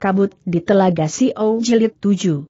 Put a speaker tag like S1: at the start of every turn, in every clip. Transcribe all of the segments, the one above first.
S1: Kabut di Telaga O Jilid 7.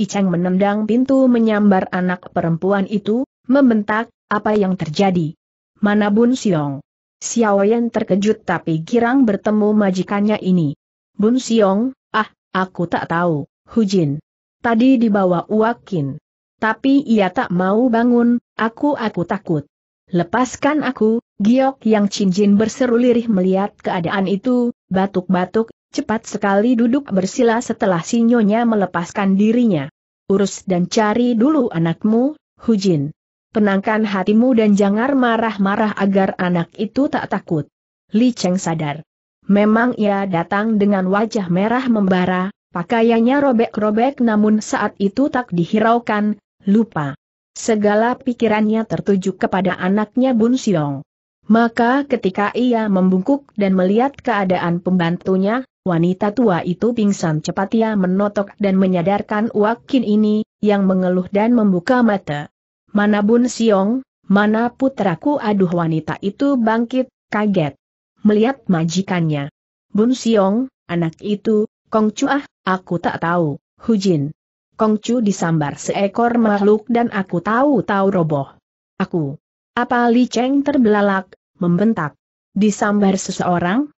S1: Li Cheng menendang pintu menyambar anak perempuan itu, membentak, apa yang terjadi? Mana Bun Siong? Xiaoyan terkejut tapi girang bertemu majikannya ini. Bun Siong, ah, aku tak tahu, Hu Jin. Tadi dibawa Uakin. Tapi ia tak mau bangun, aku aku takut. Lepaskan aku, Giok yang cincin berseru lirih melihat keadaan itu, batuk-batuk cepat sekali duduk bersila setelah sinyonya melepaskan dirinya. Urus dan cari dulu anakmu, Hujin. Tenangkan hatimu dan jangan marah-marah agar anak itu tak takut. Li Cheng sadar. Memang ia datang dengan wajah merah membara, pakaiannya robek-robek namun saat itu tak dihiraukan, lupa. Segala pikirannya tertuju kepada anaknya Bun Siong. Maka ketika ia membungkuk dan melihat keadaan pembantunya, Wanita tua itu pingsan cepat ia menotok dan menyadarkan Wakin ini, yang mengeluh dan membuka mata. Mana Bun Siong, mana putraku aduh wanita itu bangkit, kaget. Melihat majikannya. Bun Siong, anak itu, Kong ah, aku tak tahu, Hujin. Kong cu disambar seekor makhluk dan aku tahu-tahu roboh. Aku. Apa Li Cheng terbelalak, membentak. Disambar seseorang,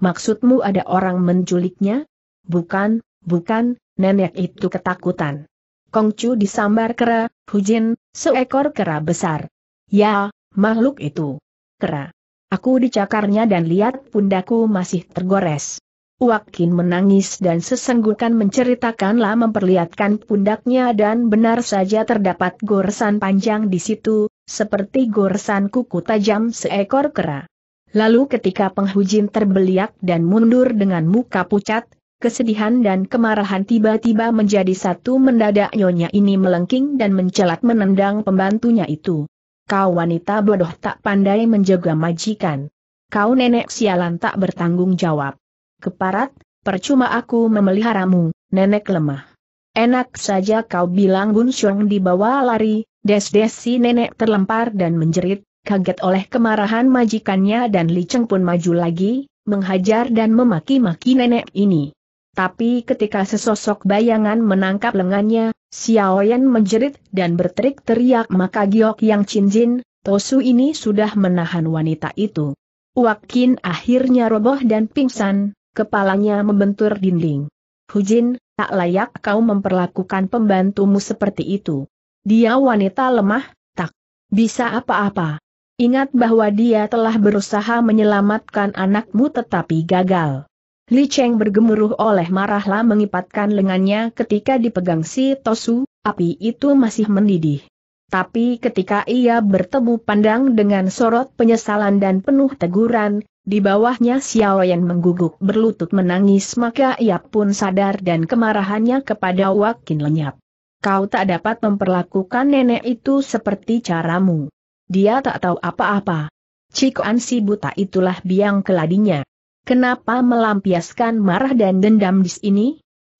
S1: Maksudmu ada orang menculiknya? Bukan, bukan, nenek itu ketakutan. Kongcu disambar kera, Hujin, seekor kera besar. Ya, makhluk itu. Kera. Aku dicakarnya dan lihat pundaku masih tergores. Wakin menangis dan sesenggukan menceritakanlah memperlihatkan pundaknya dan benar saja terdapat goresan panjang di situ, seperti goresan kuku tajam seekor kera. Lalu ketika penghujin terbeliak dan mundur dengan muka pucat, kesedihan dan kemarahan tiba-tiba menjadi satu mendadak nyonya ini melengking dan mencelat menendang pembantunya itu. Kau wanita bodoh tak pandai menjaga majikan. Kau nenek sialan tak bertanggung jawab. Keparat, percuma aku memeliharamu, nenek lemah. Enak saja kau bilang Gunsyong dibawa lari, des-des si nenek terlempar dan menjerit, kaget oleh kemarahan majikannya dan Li Cheng pun maju lagi, menghajar dan memaki-maki nenek ini. Tapi ketika sesosok bayangan menangkap lengannya, Xiaoyan menjerit dan berteriak-teriak maka Giok Yang Cinjin, Tosu ini sudah menahan wanita itu. Wakin akhirnya roboh dan pingsan, kepalanya membentur dinding. Hujin, tak layak kau memperlakukan pembantumu seperti itu. Dia wanita lemah, tak bisa apa-apa. Ingat bahwa dia telah berusaha menyelamatkan anakmu tetapi gagal. Li Cheng bergemuruh oleh marahlah mengipatkan lengannya ketika dipegang si Tosu, api itu masih mendidih. Tapi ketika ia bertemu pandang dengan sorot penyesalan dan penuh teguran, di bawahnya Xiao Yan mengguguk berlutut menangis maka ia pun sadar dan kemarahannya kepada Wakin lenyap. Kau tak dapat memperlakukan nenek itu seperti caramu. Dia tak tahu apa-apa. Cikoan si buta itulah biang keladinya. Kenapa melampiaskan marah dan dendam di sini?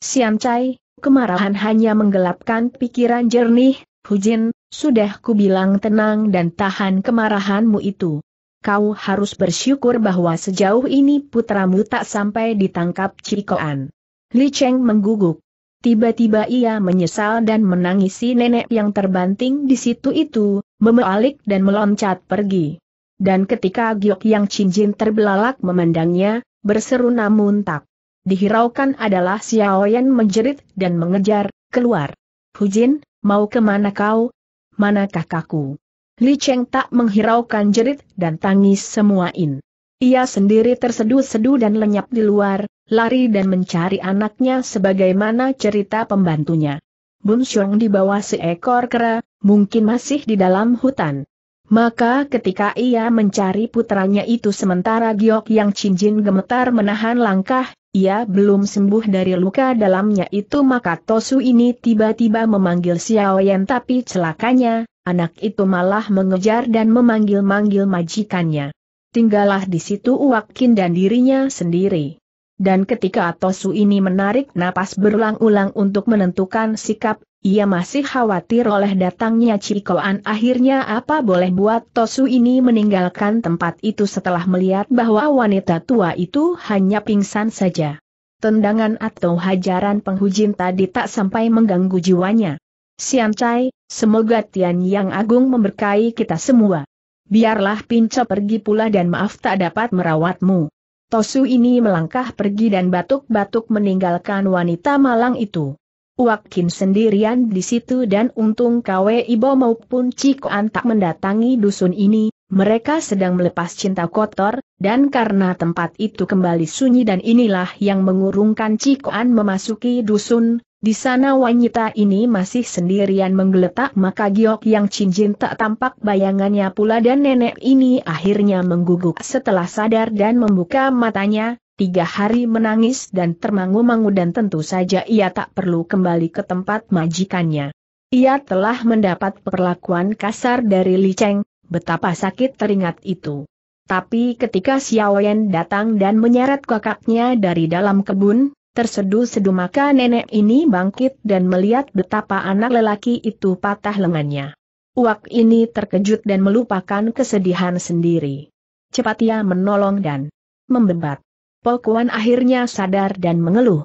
S1: Sian Cai, kemarahan hanya menggelapkan pikiran jernih, Hujin, sudah kubilang tenang dan tahan kemarahanmu itu. Kau harus bersyukur bahwa sejauh ini putramu tak sampai ditangkap Cikoan. Li Cheng mengguguk. Tiba-tiba ia menyesal dan menangisi nenek yang terbanting di situ itu, memalik dan meloncat pergi. Dan ketika Giok yang cincin terbelalak memandangnya, berseru namun tak. Dihiraukan adalah Xiaoyan menjerit dan mengejar, keluar. Hujin, mau kemana kau? Mana kakakku? Li Cheng tak menghiraukan jerit dan tangis semuain. Ia sendiri terseduh-seduh dan lenyap di luar, lari dan mencari anaknya sebagaimana cerita pembantunya. Bun Xiong dibawa seekor kera, mungkin masih di dalam hutan. Maka ketika ia mencari putranya itu sementara Giok yang cincin gemetar menahan langkah, ia belum sembuh dari luka dalamnya itu maka Tosu ini tiba-tiba memanggil Xiao Yan tapi celakanya, anak itu malah mengejar dan memanggil-manggil majikannya. Tinggallah di situ Uakin dan dirinya sendiri dan ketika Tosu ini menarik napas berulang-ulang untuk menentukan sikap, ia masih khawatir oleh datangnya Cikoan akhirnya apa boleh buat Tosu ini meninggalkan tempat itu setelah melihat bahwa wanita tua itu hanya pingsan saja. Tendangan atau hajaran penghujin tadi tak sampai mengganggu jiwanya. Sian Chai, semoga Tian Yang Agung memberkahi kita semua. Biarlah Pinca pergi pula dan maaf tak dapat merawatmu. Tosu ini melangkah pergi dan batuk-batuk meninggalkan wanita malang itu. Wakin sendirian di situ dan untung Kwe Ibo maupun Cikoan tak mendatangi dusun ini, mereka sedang melepas cinta kotor, dan karena tempat itu kembali sunyi dan inilah yang mengurungkan Cikoan memasuki dusun, di sana wanita ini masih sendirian menggeletak maka giok yang cincin tak tampak bayangannya pula dan nenek ini akhirnya mengguguk setelah sadar dan membuka matanya, tiga hari menangis dan termangu-mangu dan tentu saja ia tak perlu kembali ke tempat majikannya. Ia telah mendapat perlakuan kasar dari Li Cheng, betapa sakit teringat itu. Tapi ketika Xiao Yan datang dan menyeret kakaknya dari dalam kebun, terseduh sedu maka nenek ini bangkit dan melihat betapa anak lelaki itu patah lengannya. Uak ini terkejut dan melupakan kesedihan sendiri. Cepat ia menolong dan membebat. Pokuan akhirnya sadar dan mengeluh.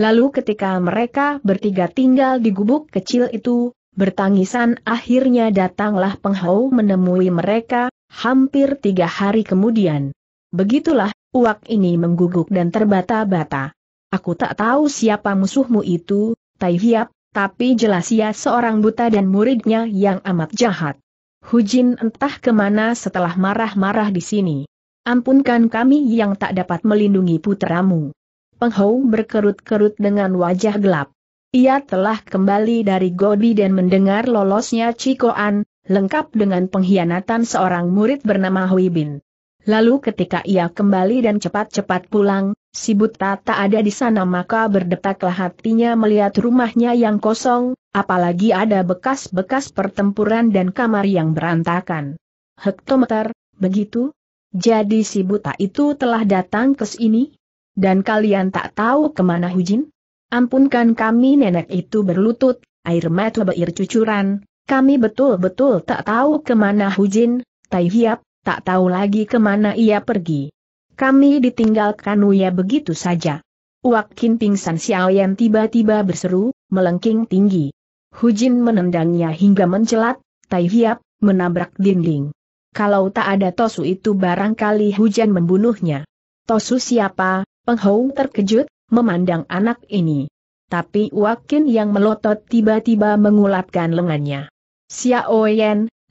S1: Lalu ketika mereka bertiga tinggal di gubuk kecil itu, bertangisan akhirnya datanglah penghau menemui mereka, hampir tiga hari kemudian. Begitulah, uak ini mengguguk dan terbata-bata. Aku tak tahu siapa musuhmu itu, Tai Hiap, tapi jelas ia seorang buta dan muridnya yang amat jahat. Hujin entah kemana setelah marah-marah di sini. Ampunkan kami yang tak dapat melindungi putramu. Penghou berkerut-kerut dengan wajah gelap. Ia telah kembali dari gobi dan mendengar lolosnya Cikoan, lengkap dengan pengkhianatan seorang murid bernama Hui Bin. Lalu ketika ia kembali dan cepat-cepat pulang, Si buta tak ada di sana maka berdetaklah hatinya melihat rumahnya yang kosong, apalagi ada bekas-bekas pertempuran dan kamar yang berantakan. Hektometer, begitu? Jadi si buta itu telah datang ke sini? Dan kalian tak tahu kemana Hujin? Ampunkan kami nenek itu berlutut, air mata beir cucuran, kami betul-betul tak tahu kemana Hujin, Tai Hiap, tak tahu lagi kemana ia pergi kami ditinggalkan Uya begitu saja. Wak pingsan Xiao tiba-tiba berseru, melengking tinggi. Hujin menendangnya hingga mencelat, Tai Hiap, menabrak dinding. Kalau tak ada Tosu itu barangkali hujan membunuhnya. Tosu siapa? Penghou terkejut, memandang anak ini. Tapi Wak yang melotot tiba-tiba mengulapkan lengannya. Xiao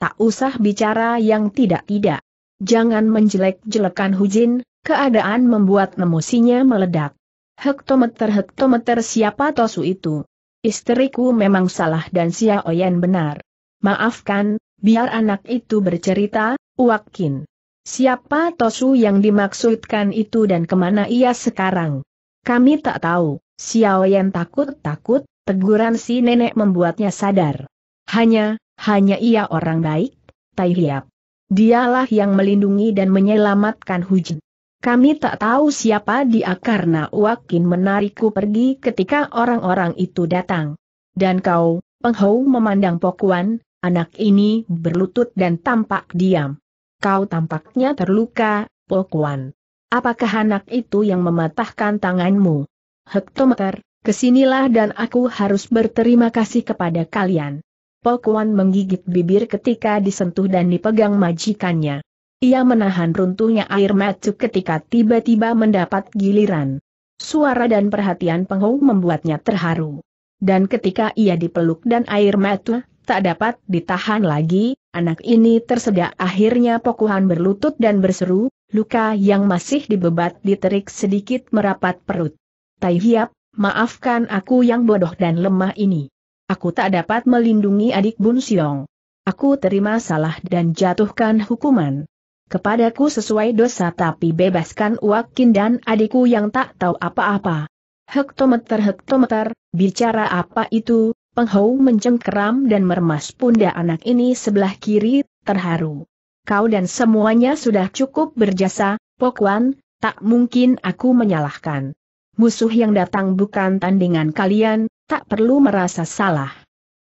S1: tak usah bicara yang tidak-tidak. Jangan menjelek-jelekan Hujin, Keadaan membuat emosinya meledak. Hektometer-hektometer siapa Tosu itu? Istriku memang salah dan Sia Oyen benar. Maafkan, biar anak itu bercerita, Uakin. Siapa Tosu yang dimaksudkan itu dan kemana ia sekarang? Kami tak tahu, Xiao Yan takut-takut, teguran si nenek membuatnya sadar. Hanya, hanya ia orang baik, Tai Hiap. Dialah yang melindungi dan menyelamatkan Hujin. Kami tak tahu siapa dia karena Wakin menarikku pergi ketika orang-orang itu datang. Dan kau, Penghau, memandang Pokuan, anak ini berlutut dan tampak diam. Kau tampaknya terluka, Pokuan. Apakah anak itu yang mematahkan tanganmu? Hektometer, kesinilah dan aku harus berterima kasih kepada kalian. Pokuan menggigit bibir ketika disentuh dan dipegang majikannya. Ia menahan runtuhnya air macu ketika tiba-tiba mendapat giliran. Suara dan perhatian penghong membuatnya terharu. Dan ketika ia dipeluk dan air mata, tak dapat ditahan lagi, anak ini tersedak akhirnya pokuhan berlutut dan berseru, luka yang masih dibebat diterik sedikit merapat perut. Tai hiap, maafkan aku yang bodoh dan lemah ini. Aku tak dapat melindungi adik Bun Siong. Aku terima salah dan jatuhkan hukuman kepadaku sesuai dosa tapi bebaskan Wakin dan adikku yang tak tahu apa-apa. Hektometer-hektometer, bicara apa itu, Penghau mencengkeram dan meremas pundak anak ini sebelah kiri, terharu. Kau dan semuanya sudah cukup berjasa, Pokwan, tak mungkin aku menyalahkan. Musuh yang datang bukan tandingan kalian, tak perlu merasa salah.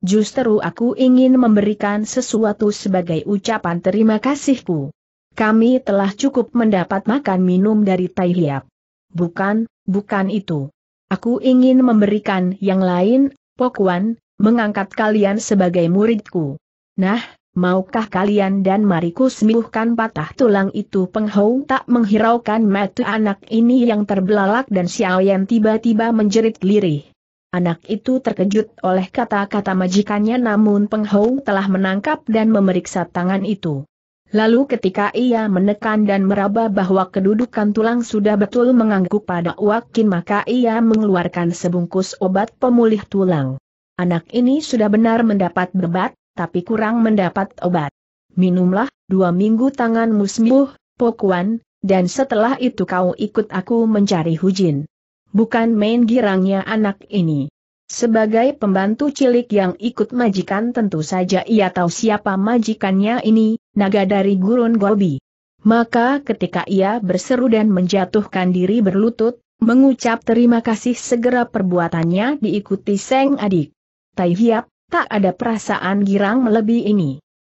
S1: Justru aku ingin memberikan sesuatu sebagai ucapan terima kasihku. Kami telah cukup mendapat makan minum dari Tai Hiap. Bukan, bukan itu. Aku ingin memberikan yang lain, Wan, mengangkat kalian sebagai muridku. Nah, maukah kalian dan mariku sembuhkan patah tulang itu penghau tak menghiraukan mata anak ini yang terbelalak dan Xiaoyan tiba-tiba menjerit lirih. Anak itu terkejut oleh kata-kata majikannya namun penghau telah menangkap dan memeriksa tangan itu. Lalu ketika ia menekan dan meraba bahwa kedudukan tulang sudah betul mengangguk pada Wakin maka ia mengeluarkan sebungkus obat pemulih tulang. Anak ini sudah benar mendapat bebat, tapi kurang mendapat obat. Minumlah, dua minggu tangan musmuh, Pokuan, dan setelah itu kau ikut aku mencari Hujin. Bukan main girangnya anak ini. Sebagai pembantu cilik yang ikut majikan tentu saja ia tahu siapa majikannya ini, naga dari gurun Gobi. Maka ketika ia berseru dan menjatuhkan diri berlutut, mengucap terima kasih segera perbuatannya diikuti Seng Adik. Tai Hiap, tak ada perasaan girang melebihi ini.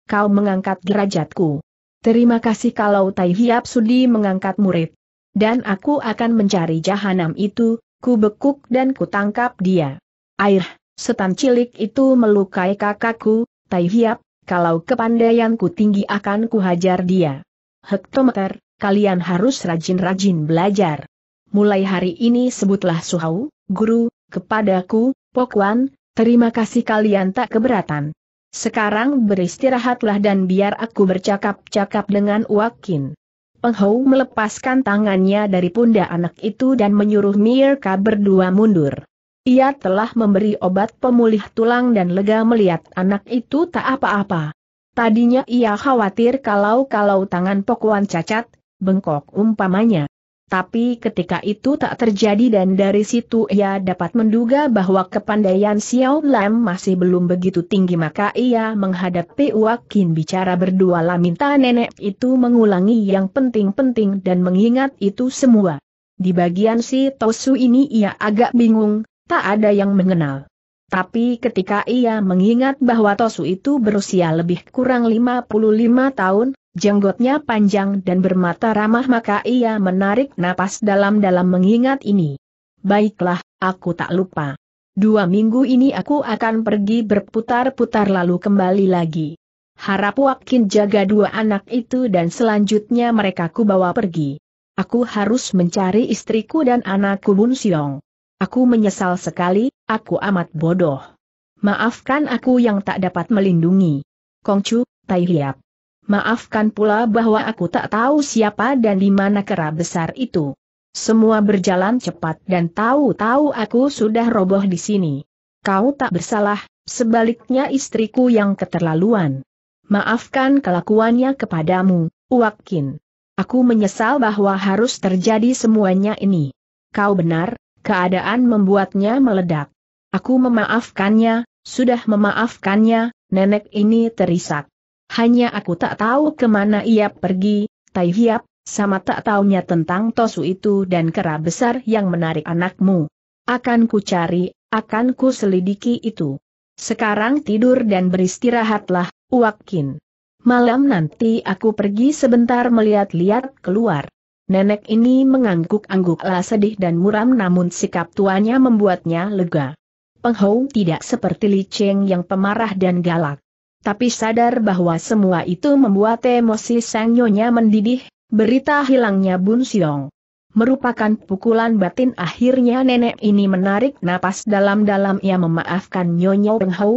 S1: Kau mengangkat derajatku. Terima kasih kalau Tai Hiap sudi mengangkat murid. Dan aku akan mencari jahanam itu, ku bekuk dan ku tangkap dia. Air, setan cilik itu melukai kakakku, Tai Hiap, kalau kepandaianku tinggi akan kuhajar dia. Hektometer, kalian harus rajin-rajin belajar. Mulai hari ini sebutlah Suhau, guru, kepadaku, Pokwan, terima kasih kalian tak keberatan. Sekarang beristirahatlah dan biar aku bercakap-cakap dengan Wakin. Penghou melepaskan tangannya dari pundak anak itu dan menyuruh Mirka berdua mundur. Ia telah memberi obat pemulih tulang dan lega melihat anak itu tak apa-apa. Tadinya ia khawatir kalau-kalau tangan Pokuan cacat, bengkok umpamanya. Tapi ketika itu tak terjadi dan dari situ ia dapat menduga bahwa kepandaian Xiao Lam masih belum begitu tinggi maka ia menghadapi Wakin bicara berdua lah minta nenek itu mengulangi yang penting-penting dan mengingat itu semua. Di bagian si Tosu ini ia agak bingung, tak ada yang mengenal. Tapi ketika ia mengingat bahwa Tosu itu berusia lebih kurang 55 tahun, jenggotnya panjang dan bermata ramah maka ia menarik napas dalam-dalam mengingat ini. Baiklah, aku tak lupa. Dua minggu ini aku akan pergi berputar-putar lalu kembali lagi. Harap Wakin jaga dua anak itu dan selanjutnya mereka ku bawa pergi. Aku harus mencari istriku dan anakku Bun Siong. Aku menyesal sekali, aku amat bodoh. Maafkan aku yang tak dapat melindungi. Kongcu, Tai Hiap. Maafkan pula bahwa aku tak tahu siapa dan di mana kera besar itu. Semua berjalan cepat dan tahu-tahu aku sudah roboh di sini. Kau tak bersalah, sebaliknya istriku yang keterlaluan. Maafkan kelakuannya kepadamu, Uwakin. Aku menyesal bahwa harus terjadi semuanya ini. Kau benar, keadaan membuatnya meledak. Aku memaafkannya, sudah memaafkannya, nenek ini terisak. Hanya aku tak tahu kemana ia pergi, Tai Hiap, sama tak taunya tentang Tosu itu dan kera besar yang menarik anakmu. Akan ku cari, akan ku selidiki itu. Sekarang tidur dan beristirahatlah, Uakin. Malam nanti aku pergi sebentar melihat-lihat keluar. Nenek ini mengangguk-angguklah sedih dan muram namun sikap tuanya membuatnya lega. Peng Hou tidak seperti Li Cheng yang pemarah dan galak. Tapi sadar bahwa semua itu membuat emosi sang nyonya mendidih, berita hilangnya Bun Siong. Merupakan pukulan batin akhirnya nenek ini menarik napas dalam-dalam ia memaafkan nyonya Peng Hou.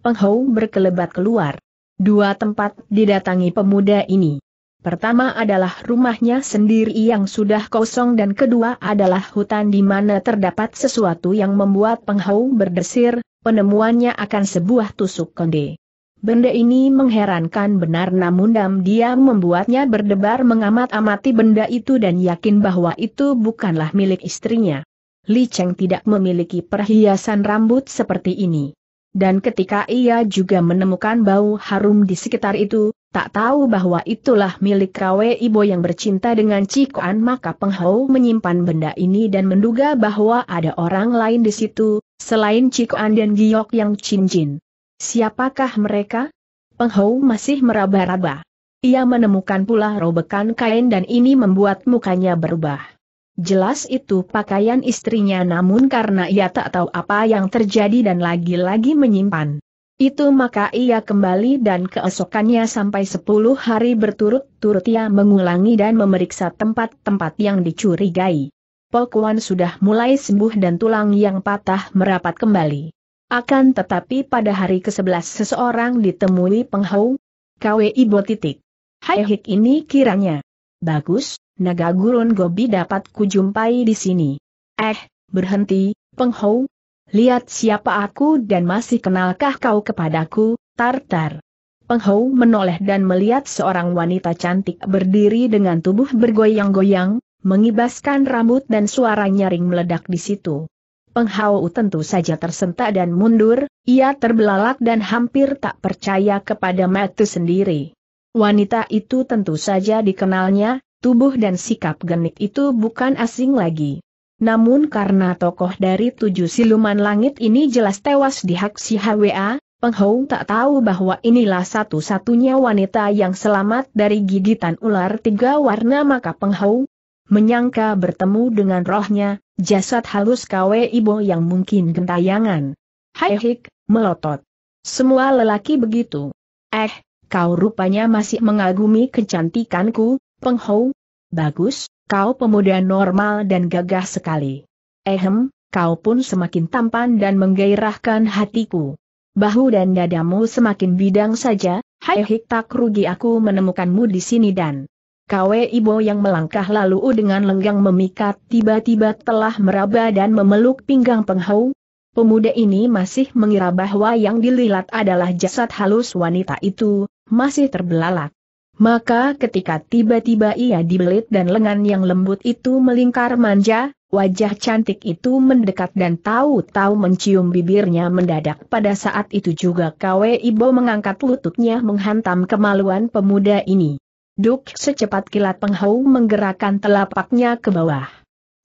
S1: Peng Hou berkelebat keluar. Dua tempat didatangi pemuda ini. Pertama adalah rumahnya sendiri yang sudah kosong dan kedua adalah hutan di mana terdapat sesuatu yang membuat penghau berdesir, penemuannya akan sebuah tusuk konde. Benda ini mengherankan benar namun dam dia membuatnya berdebar mengamat-amati benda itu dan yakin bahwa itu bukanlah milik istrinya. Li Cheng tidak memiliki perhiasan rambut seperti ini. Dan ketika ia juga menemukan bau harum di sekitar itu, tak tahu bahwa itulah milik Rawe Ibo yang bercinta dengan Cikoan maka Penghau menyimpan benda ini dan menduga bahwa ada orang lain di situ, selain Cikoan dan Giok yang cincin. Siapakah mereka? Penghau masih meraba-raba. Ia menemukan pula robekan kain dan ini membuat mukanya berubah. Jelas itu pakaian istrinya namun karena ia tak tahu apa yang terjadi dan lagi-lagi menyimpan. Itu maka ia kembali dan keesokannya sampai sepuluh hari berturut-turut ia mengulangi dan memeriksa tempat-tempat yang dicurigai. Pokuan sudah mulai sembuh dan tulang yang patah merapat kembali. Akan tetapi pada hari ke-11 seseorang ditemui penghau KWI titik. Hai hik ini kiranya. Bagus, naga gurun gobi dapat kujumpai di sini. Eh, berhenti, penghau, Lihat siapa aku dan masih kenalkah kau kepadaku, Tartar. Penghou menoleh dan melihat seorang wanita cantik berdiri dengan tubuh bergoyang-goyang, mengibaskan rambut dan suara nyaring meledak di situ. Penghau tentu saja tersentak dan mundur, ia terbelalak dan hampir tak percaya kepada mata sendiri. Wanita itu tentu saja dikenalnya, tubuh dan sikap genik itu bukan asing lagi. Namun karena tokoh dari tujuh siluman langit ini jelas tewas di hak si HWA, Penghou tak tahu bahwa inilah satu-satunya wanita yang selamat dari gigitan ular tiga warna maka Penghou menyangka bertemu dengan rohnya, jasad halus KW ibu yang mungkin gentayangan. Hai melotot. Semua lelaki begitu. Eh, kau rupanya masih mengagumi kecantikanku, Penghou. Bagus, Kau pemuda normal dan gagah sekali. Ehem, kau pun semakin tampan dan menggairahkan hatiku. Bahu dan dadamu semakin bidang saja, hai hik tak rugi aku menemukanmu di sini dan... Kwe Ibo yang melangkah lalu dengan lenggang memikat tiba-tiba telah meraba dan memeluk pinggang penghau. Pemuda ini masih mengira bahwa yang dilihat adalah jasad halus wanita itu, masih terbelalak. Maka ketika tiba-tiba ia dibelit dan lengan yang lembut itu melingkar manja, wajah cantik itu mendekat dan tahu-tahu mencium bibirnya mendadak pada saat itu juga Kwe Ibo mengangkat lututnya menghantam kemaluan pemuda ini. Duk secepat kilat penghau menggerakkan telapaknya ke bawah.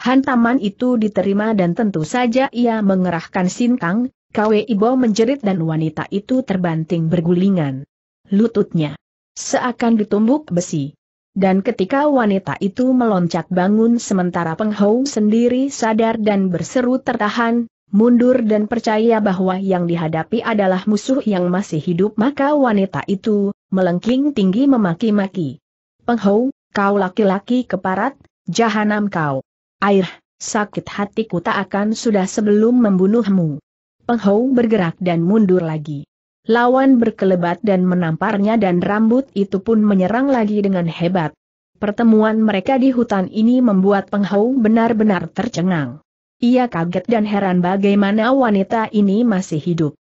S1: Hantaman itu diterima dan tentu saja ia mengerahkan sintang, Kwe Ibo menjerit dan wanita itu terbanting bergulingan. Lututnya Seakan ditumbuk besi. Dan ketika wanita itu meloncat bangun sementara penghau sendiri sadar dan berseru tertahan, mundur dan percaya bahwa yang dihadapi adalah musuh yang masih hidup maka wanita itu, melengking tinggi memaki-maki. Penghau, kau laki-laki keparat, jahanam kau. Air, sakit hatiku tak akan sudah sebelum membunuhmu. Penghau bergerak dan mundur lagi. Lawan berkelebat dan menamparnya dan rambut itu pun menyerang lagi dengan hebat. Pertemuan mereka di hutan ini membuat Penghau benar-benar tercengang. Ia kaget dan heran bagaimana wanita ini masih hidup.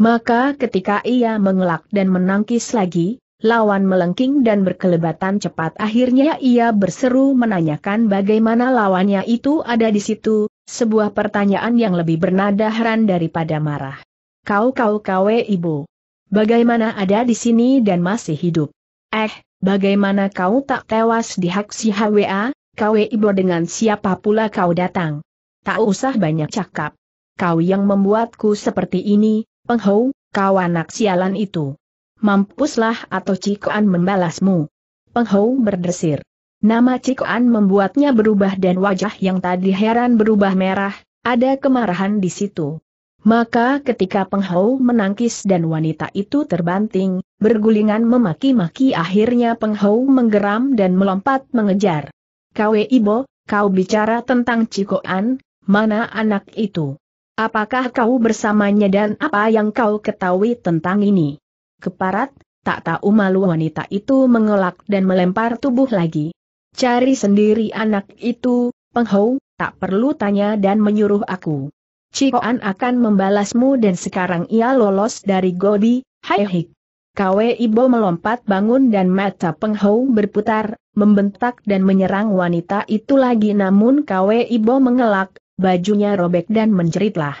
S1: Maka ketika ia mengelak dan menangkis lagi, lawan melengking dan berkelebatan cepat akhirnya ia berseru menanyakan bagaimana lawannya itu ada di situ, sebuah pertanyaan yang lebih bernada heran daripada marah. Kau kau kau ibu. Bagaimana ada di sini dan masih hidup? Eh, bagaimana kau tak tewas di hak si HWA? Kau ibu dengan siapa pula kau datang? Tak usah banyak cakap. Kau yang membuatku seperti ini, penghou, kau anak sialan itu. Mampuslah atau Cikoan membalasmu. Penghou berdesir. Nama Cikoan membuatnya berubah dan wajah yang tadi heran berubah merah, ada kemarahan di situ. Maka ketika Penghau menangkis dan wanita itu terbanting, bergulingan memaki-maki akhirnya Penghau menggeram dan melompat mengejar. Kwe Ibo, kau bicara tentang Cikoan, mana anak itu? Apakah kau bersamanya dan apa yang kau ketahui tentang ini? Keparat, tak tahu malu wanita itu mengelak dan melempar tubuh lagi. Cari sendiri anak itu, Penghau, tak perlu tanya dan menyuruh aku. Cikoan akan membalasmu dan sekarang ia lolos dari Gobi, hai hik. Kwe Ibo melompat bangun dan mata penghau berputar, membentak dan menyerang wanita itu lagi namun Kwe Ibo mengelak, bajunya robek dan menjeritlah.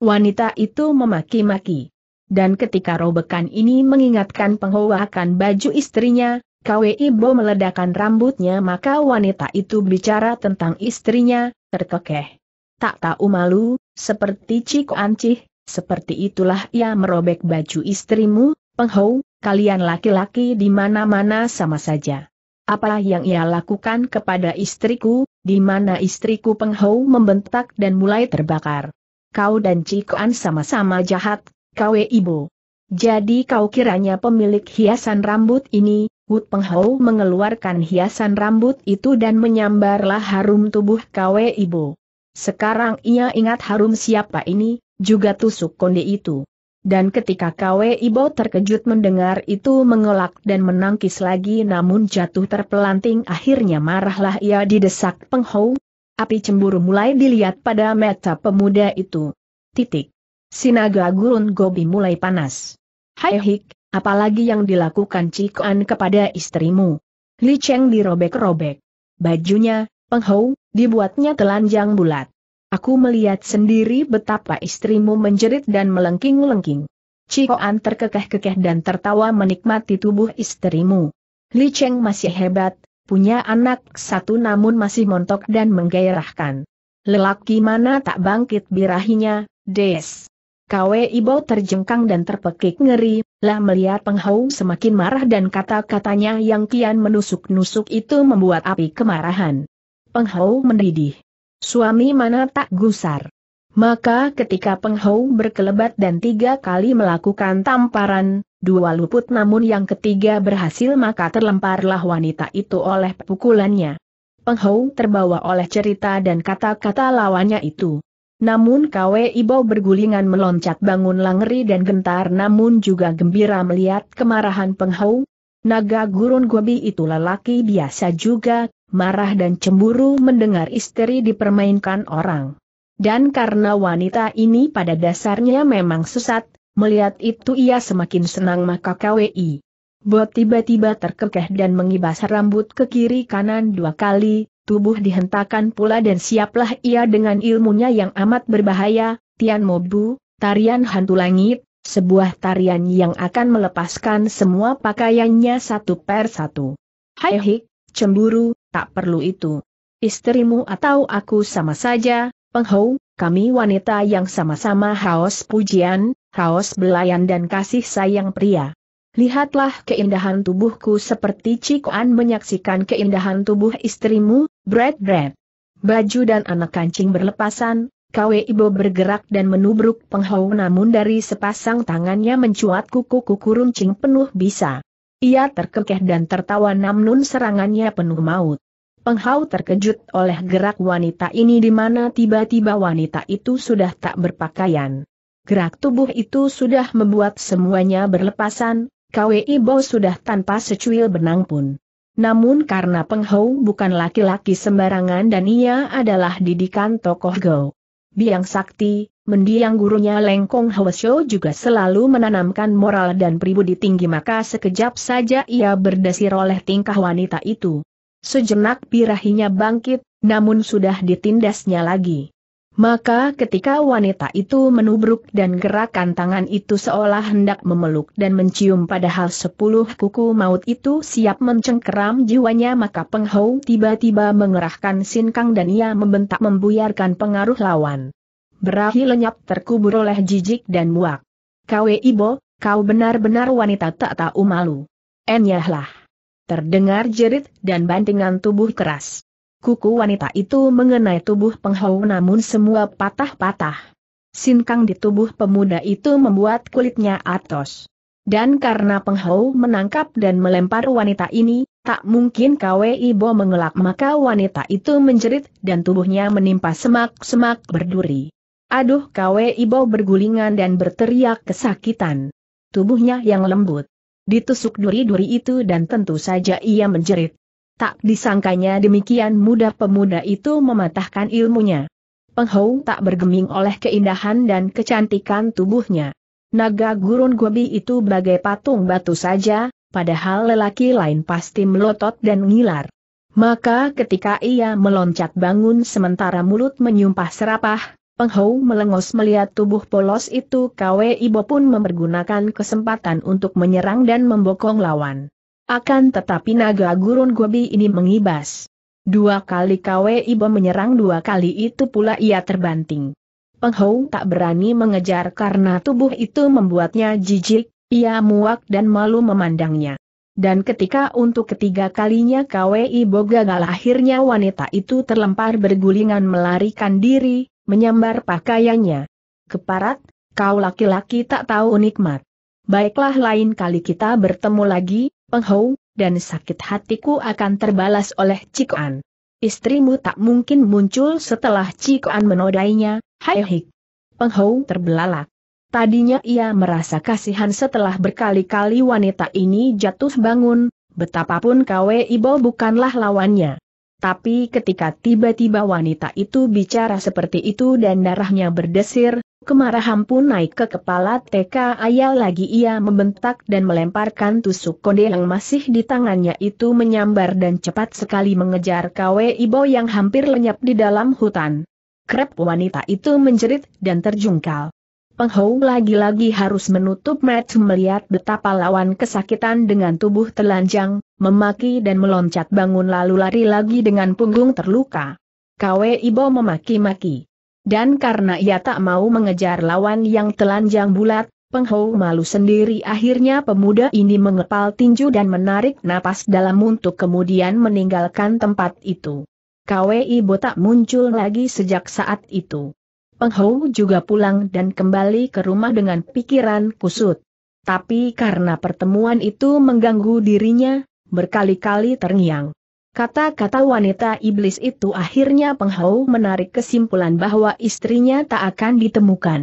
S1: Wanita itu memaki-maki. Dan ketika robekan ini mengingatkan penghau akan baju istrinya, Kwe Ibo meledakkan rambutnya maka wanita itu bicara tentang istrinya, terkekeh tak tahu malu, seperti Cik Ancih, seperti itulah ia merobek baju istrimu, penghou, kalian laki-laki di mana-mana sama saja. Apa yang ia lakukan kepada istriku, di mana istriku penghou membentak dan mulai terbakar. Kau dan an sama-sama jahat, kau e ibu. Jadi kau kiranya pemilik hiasan rambut ini, Wut Penghou mengeluarkan hiasan rambut itu dan menyambarlah harum tubuh kawe ibu. Sekarang ia ingat harum siapa ini, juga tusuk konde itu. Dan ketika Kwe Ibo terkejut mendengar itu mengelak dan menangkis lagi namun jatuh terpelanting akhirnya marahlah ia didesak penghau Api cemburu mulai dilihat pada mata pemuda itu. Titik. Sinaga gurun gobi mulai panas. Hai hik, apalagi yang dilakukan Cikuan kepada istrimu. Li Cheng dirobek-robek. Bajunya, Penghou, dibuatnya telanjang bulat. Aku melihat sendiri betapa istrimu menjerit dan melengking-lengking. Cikoan terkekeh-kekeh dan tertawa menikmati tubuh istrimu. Li Cheng masih hebat, punya anak satu namun masih montok dan menggairahkan. Lelaki mana tak bangkit birahinya, des. Kwe Ibo terjengkang dan terpekik ngeri, lah melihat penghau semakin marah dan kata-katanya yang kian menusuk-nusuk itu membuat api kemarahan. Peng mendidih. Suami mana tak gusar. Maka ketika Peng berkelebat dan tiga kali melakukan tamparan, dua luput namun yang ketiga berhasil maka terlemparlah wanita itu oleh pukulannya. Peng terbawa oleh cerita dan kata-kata lawannya itu. Namun Kwe Ibau bergulingan meloncat bangun langeri dan gentar namun juga gembira melihat kemarahan Peng Naga gurun gobi itu lelaki biasa juga, marah dan cemburu mendengar istri dipermainkan orang. Dan karena wanita ini pada dasarnya memang sesat, melihat itu ia semakin senang maka KWI. buat tiba-tiba terkekeh dan mengibas rambut ke kiri kanan dua kali, tubuh dihentakan pula dan siaplah ia dengan ilmunya yang amat berbahaya, Tian Mobu, tarian hantu langit, sebuah tarian yang akan melepaskan semua pakaiannya satu per satu. Hai hik, cemburu, tak perlu itu. Istrimu atau aku sama saja, penghou, kami wanita yang sama-sama haus pujian, haus belayan dan kasih sayang pria. Lihatlah keindahan tubuhku seperti Cikuan menyaksikan keindahan tubuh istrimu, Bread Bread. Baju dan anak kancing berlepasan, Kwe ibu bergerak dan menubruk penghau namun dari sepasang tangannya mencuat kuku-kuku runcing penuh bisa. Ia terkekeh dan tertawa namun serangannya penuh maut. Penghau terkejut oleh gerak wanita ini di mana tiba-tiba wanita itu sudah tak berpakaian. Gerak tubuh itu sudah membuat semuanya berlepasan, KWI Bo sudah tanpa secuil benang pun. Namun karena Penghau bukan laki-laki sembarangan dan ia adalah didikan tokoh Go. Biang Sakti, mendiang gurunya Lengkong Hwasyo juga selalu menanamkan moral dan pribudi tinggi maka sekejap saja ia berdesir oleh tingkah wanita itu. Sejenak birahinya bangkit, namun sudah ditindasnya lagi. Maka ketika wanita itu menubruk dan gerakan tangan itu seolah hendak memeluk dan mencium padahal sepuluh kuku maut itu siap mencengkeram jiwanya maka Penghau tiba-tiba mengerahkan sinkang dan ia membentak membuyarkan pengaruh lawan. Berahi lenyap terkubur oleh jijik dan muak. Kwe Ibo, kau benar-benar wanita tak tahu malu. Enyahlah. Terdengar jerit dan bantingan tubuh keras. Kuku wanita itu mengenai tubuh penghau namun semua patah-patah. Sinkang di tubuh pemuda itu membuat kulitnya atos. Dan karena penghau menangkap dan melempar wanita ini, tak mungkin Kwe Ibo mengelak maka wanita itu menjerit dan tubuhnya menimpa semak-semak berduri. Aduh Kwe Ibo bergulingan dan berteriak kesakitan. Tubuhnya yang lembut, ditusuk duri-duri itu dan tentu saja ia menjerit. Tak disangkanya demikian mudah pemuda itu mematahkan ilmunya. Penghong tak bergeming oleh keindahan dan kecantikan tubuhnya. Naga gurun gobi itu bagai patung batu saja, padahal lelaki lain pasti melotot dan ngilar. Maka ketika ia meloncat bangun sementara mulut menyumpah serapah, Penghou melengos melihat tubuh polos itu Kwe Ibo pun mempergunakan kesempatan untuk menyerang dan membokong lawan. Akan tetapi naga gurun gobi ini mengibas. Dua kali Kwe Ibo menyerang dua kali itu pula ia terbanting. Penghou tak berani mengejar karena tubuh itu membuatnya jijik, ia muak dan malu memandangnya. Dan ketika untuk ketiga kalinya Kwe Ibo gagal akhirnya wanita itu terlempar bergulingan melarikan diri, menyambar pakaiannya. Keparat, kau laki-laki tak tahu nikmat. Baiklah lain kali kita bertemu lagi, penghou, dan sakit hatiku akan terbalas oleh Cikuan. Istrimu tak mungkin muncul setelah Cikuan menodainya, hai hik. Penghou terbelalak. Tadinya ia merasa kasihan setelah berkali-kali wanita ini jatuh bangun, betapapun Kwe Ibo bukanlah lawannya. Tapi ketika tiba-tiba wanita itu bicara seperti itu dan darahnya berdesir, kemarahan pun naik ke kepala TK Ayal lagi ia membentak dan melemparkan tusuk konde yang masih di tangannya itu menyambar dan cepat sekali mengejar KW Ibo yang hampir lenyap di dalam hutan. Krep wanita itu menjerit dan terjungkal. Peng lagi-lagi harus menutup mata melihat betapa lawan kesakitan dengan tubuh telanjang, memaki dan meloncat bangun lalu lari lagi dengan punggung terluka. Kwe Ibo memaki-maki. Dan karena ia tak mau mengejar lawan yang telanjang bulat, Peng malu sendiri akhirnya pemuda ini mengepal tinju dan menarik napas dalam untuk kemudian meninggalkan tempat itu. Kwe Ibo tak muncul lagi sejak saat itu. Peng juga pulang dan kembali ke rumah dengan pikiran kusut. Tapi karena pertemuan itu mengganggu dirinya, berkali-kali terngiang. Kata-kata wanita iblis itu akhirnya Peng menarik kesimpulan bahwa istrinya tak akan ditemukan.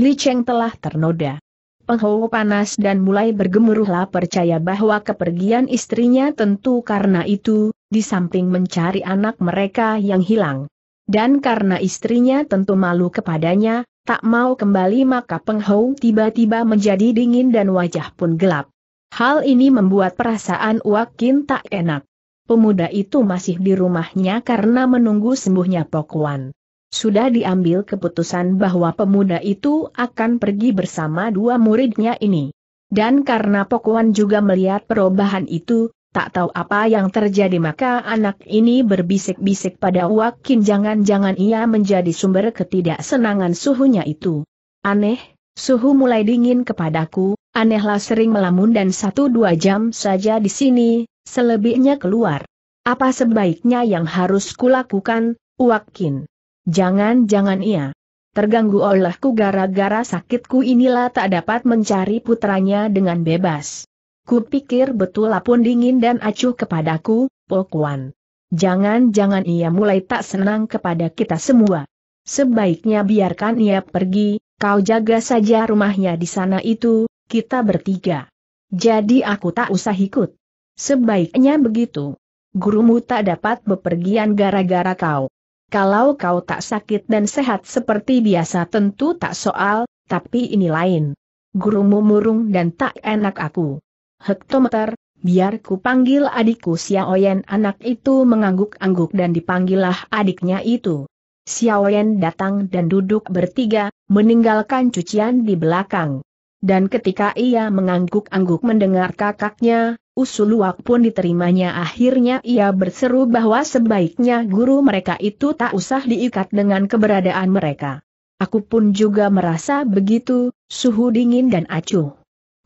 S1: Li Cheng telah ternoda. Peng panas dan mulai bergemuruhlah percaya bahwa kepergian istrinya tentu karena itu, di samping mencari anak mereka yang hilang. Dan karena istrinya tentu malu kepadanya, tak mau kembali maka Peng tiba-tiba menjadi dingin dan wajah pun gelap. Hal ini membuat perasaan Wakin tak enak. Pemuda itu masih di rumahnya karena menunggu sembuhnya Pokuan. Sudah diambil keputusan bahwa pemuda itu akan pergi bersama dua muridnya ini. Dan karena Pokuan juga melihat perubahan itu, Tak tahu apa yang terjadi maka anak ini berbisik-bisik pada Wakin jangan-jangan ia menjadi sumber ketidaksenangan suhunya itu. Aneh, suhu mulai dingin kepadaku, anehlah sering melamun dan satu dua jam saja di sini, selebihnya keluar. Apa sebaiknya yang harus kulakukan, Wakin? Jangan-jangan ia terganggu olehku gara-gara sakitku inilah tak dapat mencari putranya dengan bebas. Kupikir betul apun dingin dan acuh kepadaku, Pokuan. Jangan-jangan ia mulai tak senang kepada kita semua. Sebaiknya biarkan ia pergi, kau jaga saja rumahnya di sana itu, kita bertiga. Jadi aku tak usah ikut. Sebaiknya begitu. Gurumu tak dapat bepergian gara-gara kau. Kalau kau tak sakit dan sehat seperti biasa tentu tak soal, tapi ini lain. Gurumu murung dan tak enak aku. Hektometer, biar ku panggil adikku Xiaoyan. anak itu mengangguk-angguk dan dipanggillah adiknya itu. Xiaoyan datang dan duduk bertiga, meninggalkan cucian di belakang. Dan ketika ia mengangguk-angguk mendengar kakaknya, usul luak pun diterimanya akhirnya ia berseru bahwa sebaiknya guru mereka itu tak usah diikat dengan keberadaan mereka. Aku pun juga merasa begitu, suhu dingin dan acuh.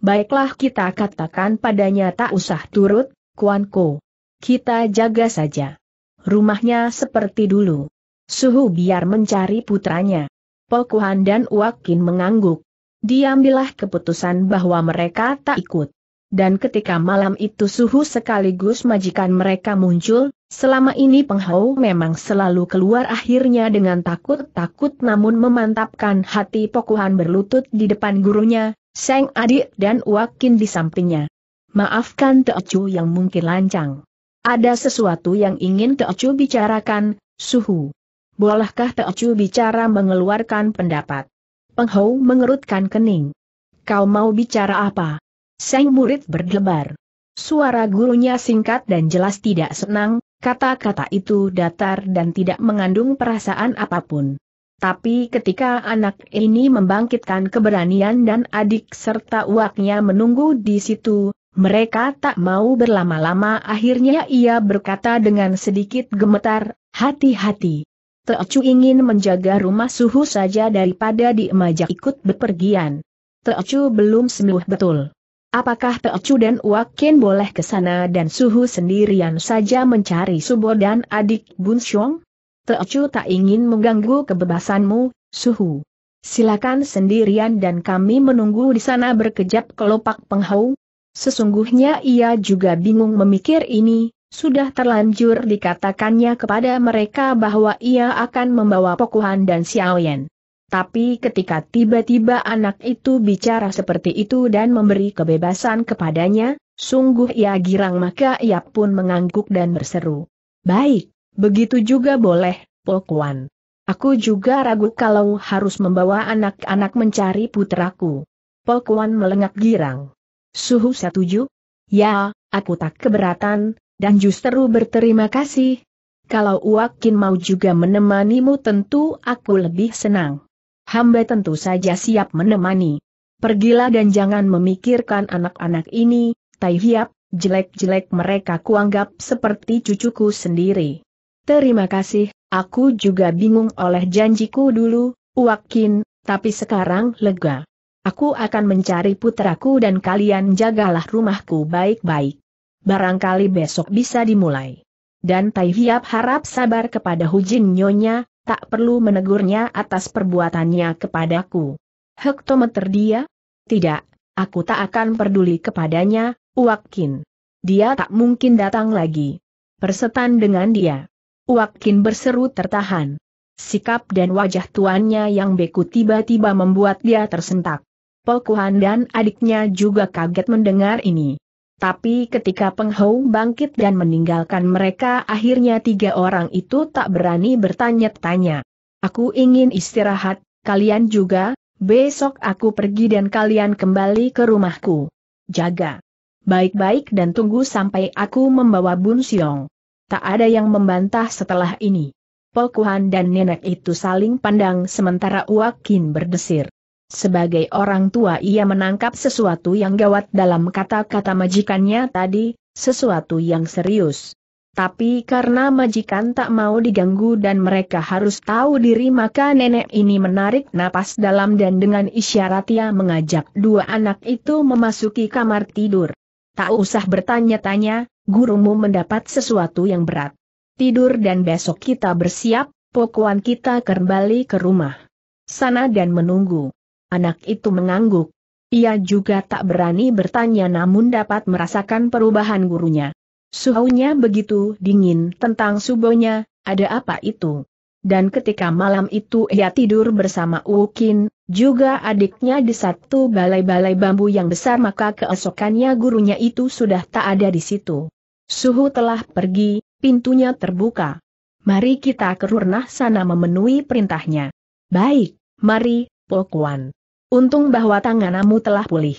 S1: Baiklah kita katakan padanya tak usah turut, Kuan Ko. Kita jaga saja. Rumahnya seperti dulu. Suhu biar mencari putranya. Pokuhan dan Wakin mengangguk. Diambillah keputusan bahwa mereka tak ikut. Dan ketika malam itu suhu sekaligus majikan mereka muncul, selama ini penghau memang selalu keluar akhirnya dengan takut-takut namun memantapkan hati Pokuhan berlutut di depan gurunya, Seng adik dan Wakin di sampingnya. Maafkan Teocu yang mungkin lancang. Ada sesuatu yang ingin Teocu bicarakan, suhu. Bolehkah Teocu bicara mengeluarkan pendapat? Penghou mengerutkan kening. Kau mau bicara apa? Seng murid berdebar. Suara gurunya singkat dan jelas tidak senang, kata-kata itu datar dan tidak mengandung perasaan apapun. Tapi ketika anak ini membangkitkan keberanian dan adik serta uaknya menunggu di situ, mereka tak mau berlama-lama akhirnya ia berkata dengan sedikit gemetar, hati-hati. Teocu ingin menjaga rumah suhu saja daripada diemajak ikut bepergian. Teocu belum sembuh betul. Apakah Teocu dan Wakin boleh ke sana dan Suhu sendirian saja mencari Subo dan adik Bun Xiong? Teocu tak ingin mengganggu kebebasanmu, suhu. Silakan sendirian dan kami menunggu di sana berkejap kelopak penghau. Sesungguhnya ia juga bingung memikir ini, sudah terlanjur dikatakannya kepada mereka bahwa ia akan membawa Pokuhan dan Xiaoyan. Tapi ketika tiba-tiba anak itu bicara seperti itu dan memberi kebebasan kepadanya, sungguh ia girang maka ia pun mengangguk dan berseru. Baik, Begitu juga boleh, Polkuan. Aku juga ragu kalau harus membawa anak-anak mencari putraku. Polkuan melengak girang. Suhu setuju? Ya, aku tak keberatan, dan justru berterima kasih. Kalau Uakin mau juga menemanimu tentu aku lebih senang. Hamba tentu saja siap menemani. Pergilah dan jangan memikirkan anak-anak ini, Tai Hiap, jelek-jelek mereka kuanggap seperti cucuku sendiri. Terima kasih, aku juga bingung oleh janjiku dulu, Wakin, tapi sekarang lega. Aku akan mencari putraku dan kalian jagalah rumahku baik-baik. Barangkali besok bisa dimulai. Dan Tai Hiap harap sabar kepada Hujin Nyonya, tak perlu menegurnya atas perbuatannya kepadaku. Hektometer dia? Tidak, aku tak akan peduli kepadanya, Wakin. Dia tak mungkin datang lagi. Persetan dengan dia. Wakin berseru tertahan. Sikap dan wajah tuannya yang beku tiba-tiba membuat dia tersentak. Pokuhan dan adiknya juga kaget mendengar ini. Tapi ketika Penghou bangkit dan meninggalkan mereka akhirnya tiga orang itu tak berani bertanya-tanya. Aku ingin istirahat, kalian juga, besok aku pergi dan kalian kembali ke rumahku. Jaga. Baik-baik dan tunggu sampai aku membawa Bun Siong tak ada yang membantah setelah ini. Polkuhan dan nenek itu saling pandang sementara Uakin berdesir. Sebagai orang tua ia menangkap sesuatu yang gawat dalam kata-kata majikannya tadi, sesuatu yang serius. Tapi karena majikan tak mau diganggu dan mereka harus tahu diri maka nenek ini menarik napas dalam dan dengan isyarat ia mengajak dua anak itu memasuki kamar tidur. Tak usah bertanya-tanya, gurumu mendapat sesuatu yang berat. Tidur dan besok kita bersiap, pokuan kita kembali ke rumah. Sana dan menunggu. Anak itu mengangguk. Ia juga tak berani bertanya namun dapat merasakan perubahan gurunya. Suhunya begitu dingin tentang subonya, ada apa itu? Dan ketika malam itu ia tidur bersama Ukin, juga adiknya di satu balai-balai bambu yang besar maka keesokannya gurunya itu sudah tak ada di situ. Suhu telah pergi, pintunya terbuka. Mari kita ke Rurnah sana memenuhi perintahnya. Baik, mari, Pokuan. Untung bahwa tanganmu telah pulih.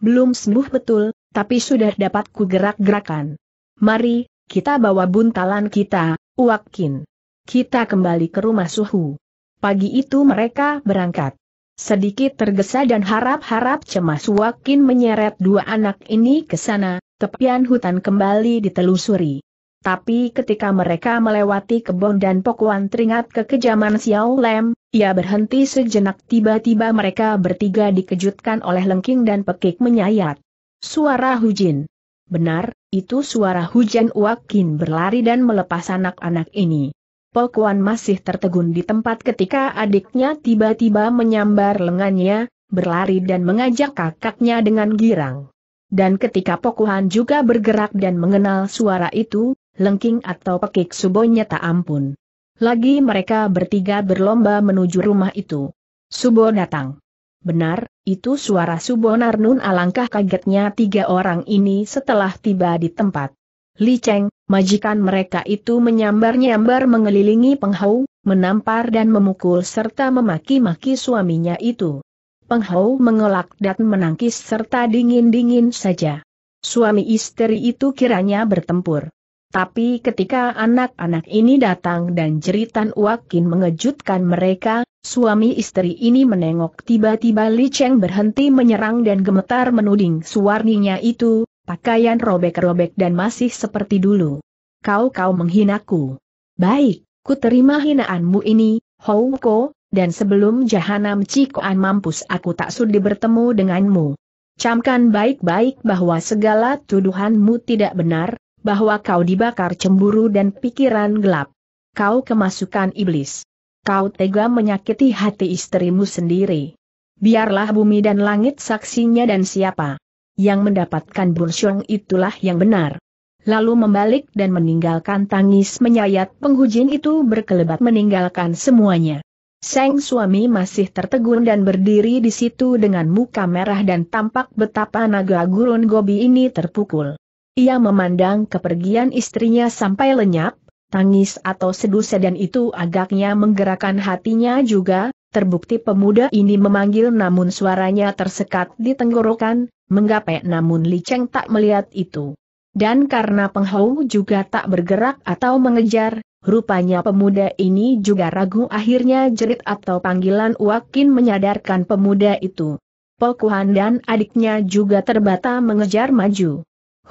S1: Belum sembuh betul, tapi sudah dapat kugerak-gerakan. Mari, kita bawa buntalan kita, Uakin. Kita kembali ke rumah suhu. Pagi itu mereka berangkat. Sedikit tergesa dan harap-harap cemas Wakin menyeret dua anak ini ke sana, tepian hutan kembali ditelusuri. Tapi ketika mereka melewati kebun dan pokuan teringat kekejaman Xiao Lem, ia berhenti sejenak tiba-tiba mereka bertiga dikejutkan oleh lengking dan pekik menyayat. Suara Hujin. Benar, itu suara hujan Wakin berlari dan melepas anak-anak ini. Pokuan masih tertegun di tempat ketika adiknya tiba-tiba menyambar lengannya, berlari dan mengajak kakaknya dengan girang. Dan ketika Pokuhan juga bergerak dan mengenal suara itu, lengking atau pekik subonya tak ampun. Lagi mereka bertiga berlomba menuju rumah itu. Subo datang. Benar, itu suara Subo Narnun alangkah kagetnya tiga orang ini setelah tiba di tempat. Li Cheng, majikan mereka itu menyambar-nyambar mengelilingi Penghau, menampar dan memukul serta memaki-maki suaminya itu. Penghau mengelak dan menangkis serta dingin-dingin saja. Suami istri itu kiranya bertempur. Tapi ketika anak-anak ini datang dan jeritan Wakin mengejutkan mereka, suami istri ini menengok tiba-tiba Li Cheng berhenti menyerang dan gemetar menuding suarninya itu, pakaian robek-robek dan masih seperti dulu. Kau-kau menghinaku. Baik, ku terima hinaanmu ini, Houko, dan sebelum jahanam Cikoan mampus aku tak sudi bertemu denganmu. Camkan baik-baik bahwa segala tuduhanmu tidak benar, bahwa kau dibakar cemburu dan pikiran gelap. Kau kemasukan iblis. Kau tega menyakiti hati istrimu sendiri. Biarlah bumi dan langit saksinya dan siapa yang mendapatkan Bunsyong itulah yang benar. Lalu membalik dan meninggalkan tangis menyayat penghujin itu berkelebat meninggalkan semuanya. Seng suami masih tertegun dan berdiri di situ dengan muka merah dan tampak betapa naga gurun gobi ini terpukul. Ia memandang kepergian istrinya sampai lenyap, tangis atau seduh dan itu agaknya menggerakkan hatinya juga, Terbukti pemuda ini memanggil namun suaranya tersekat di tenggorokan, menggapai namun Li Cheng tak melihat itu. Dan karena penghau juga tak bergerak atau mengejar, rupanya pemuda ini juga ragu akhirnya jerit atau panggilan Wakin menyadarkan pemuda itu. Pokuhan dan adiknya juga terbata mengejar maju.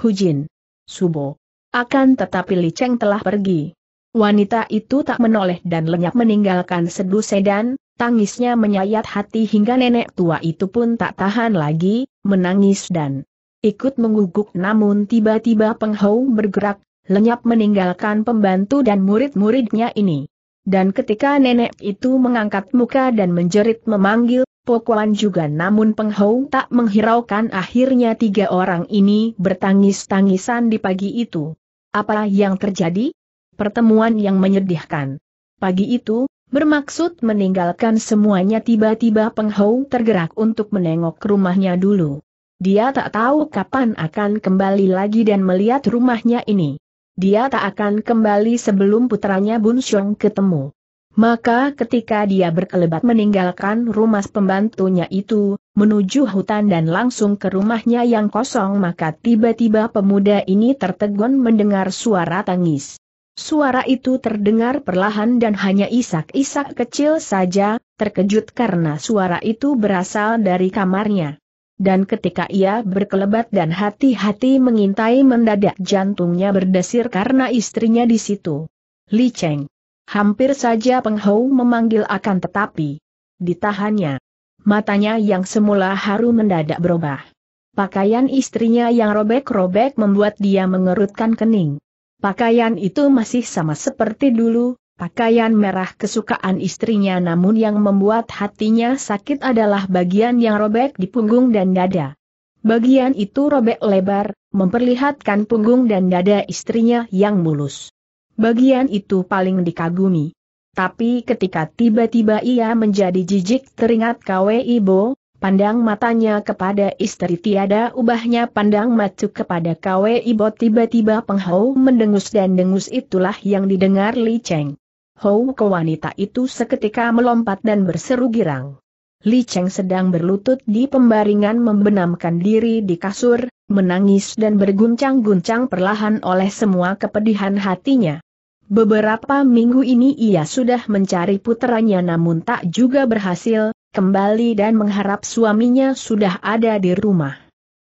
S1: Hujin. Subo. Akan tetapi Li Cheng telah pergi. Wanita itu tak menoleh dan lenyap meninggalkan sedu sedan, tangisnya menyayat hati hingga nenek tua itu pun tak tahan lagi, menangis dan ikut mengguguk namun tiba-tiba penghau bergerak, lenyap meninggalkan pembantu dan murid-muridnya ini. Dan ketika nenek itu mengangkat muka dan menjerit memanggil, Pokuan juga namun penghau tak menghiraukan akhirnya tiga orang ini bertangis-tangisan di pagi itu. Apa yang terjadi? Pertemuan yang menyedihkan. Pagi itu, Bermaksud meninggalkan semuanya tiba-tiba penghau tergerak untuk menengok rumahnya dulu. Dia tak tahu kapan akan kembali lagi dan melihat rumahnya ini. Dia tak akan kembali sebelum putranya Bun Xiong ketemu. Maka ketika dia berkelebat meninggalkan rumah pembantunya itu, menuju hutan dan langsung ke rumahnya yang kosong maka tiba-tiba pemuda ini tertegun mendengar suara tangis. Suara itu terdengar perlahan dan hanya isak-isak kecil saja, terkejut karena suara itu berasal dari kamarnya. Dan ketika ia berkelebat dan hati-hati mengintai mendadak jantungnya berdesir karena istrinya di situ. Li Cheng. Hampir saja Peng Hou memanggil akan tetapi. Ditahannya. Matanya yang semula haru mendadak berubah. Pakaian istrinya yang robek-robek membuat dia mengerutkan kening. Pakaian itu masih sama seperti dulu, pakaian merah kesukaan istrinya namun yang membuat hatinya sakit adalah bagian yang robek di punggung dan dada. Bagian itu robek lebar, memperlihatkan punggung dan dada istrinya yang mulus. Bagian itu paling dikagumi. Tapi ketika tiba-tiba ia menjadi jijik teringat Kwe Ibo, Pandang matanya kepada istri tiada ubahnya pandang macu kepada kawe ibo tiba-tiba penghau mendengus dan dengus itulah yang didengar Li Cheng. Hou ke wanita itu seketika melompat dan berseru girang. Li Cheng sedang berlutut di pembaringan membenamkan diri di kasur, menangis dan berguncang-guncang perlahan oleh semua kepedihan hatinya. Beberapa minggu ini ia sudah mencari puteranya namun tak juga berhasil, kembali dan mengharap suaminya sudah ada di rumah.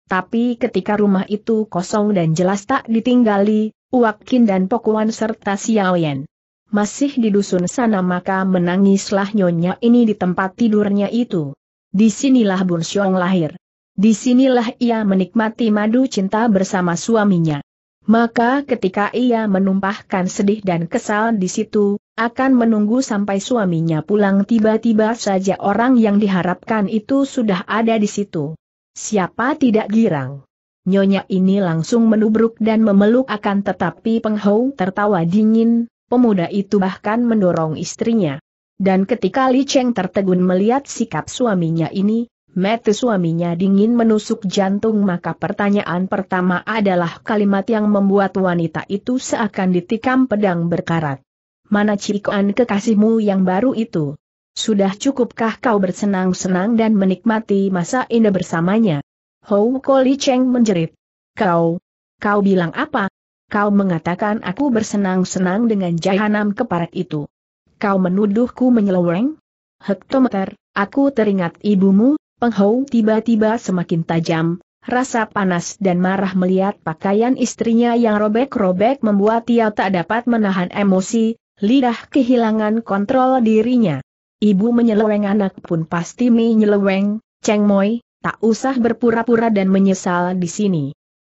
S1: Tapi ketika rumah itu kosong dan jelas tak ditinggali, Uakin dan Pokuan serta Xiaoyan masih di dusun sana maka menangislah nyonya ini di tempat tidurnya itu. Disinilah Bun Xiong lahir. Disinilah ia menikmati madu cinta bersama suaminya. Maka ketika ia menumpahkan sedih dan kesal di situ, akan menunggu sampai suaminya pulang tiba-tiba saja orang yang diharapkan itu sudah ada di situ. Siapa tidak girang? Nyonya ini langsung menubruk dan memeluk akan tetapi Penghau tertawa dingin, pemuda itu bahkan mendorong istrinya. Dan ketika Li Cheng tertegun melihat sikap suaminya ini, mata suaminya dingin menusuk jantung maka pertanyaan pertama adalah kalimat yang membuat wanita itu seakan ditikam pedang berkarat mana cikuan kekasihmu yang baru itu? Sudah cukupkah kau bersenang-senang dan menikmati masa indah bersamanya? Hou Koli Cheng menjerit. Kau, kau bilang apa? Kau mengatakan aku bersenang-senang dengan jahanam keparat itu. Kau menuduhku menyeleweng? Hektometer, aku teringat ibumu, penghou tiba-tiba semakin tajam, Rasa panas dan marah melihat pakaian istrinya yang robek-robek membuat ia tak dapat menahan emosi, lidah kehilangan kontrol dirinya. Ibu menyeleweng anak pun pasti menyeleweng, Cheng Moi, tak usah berpura-pura dan menyesal di sini.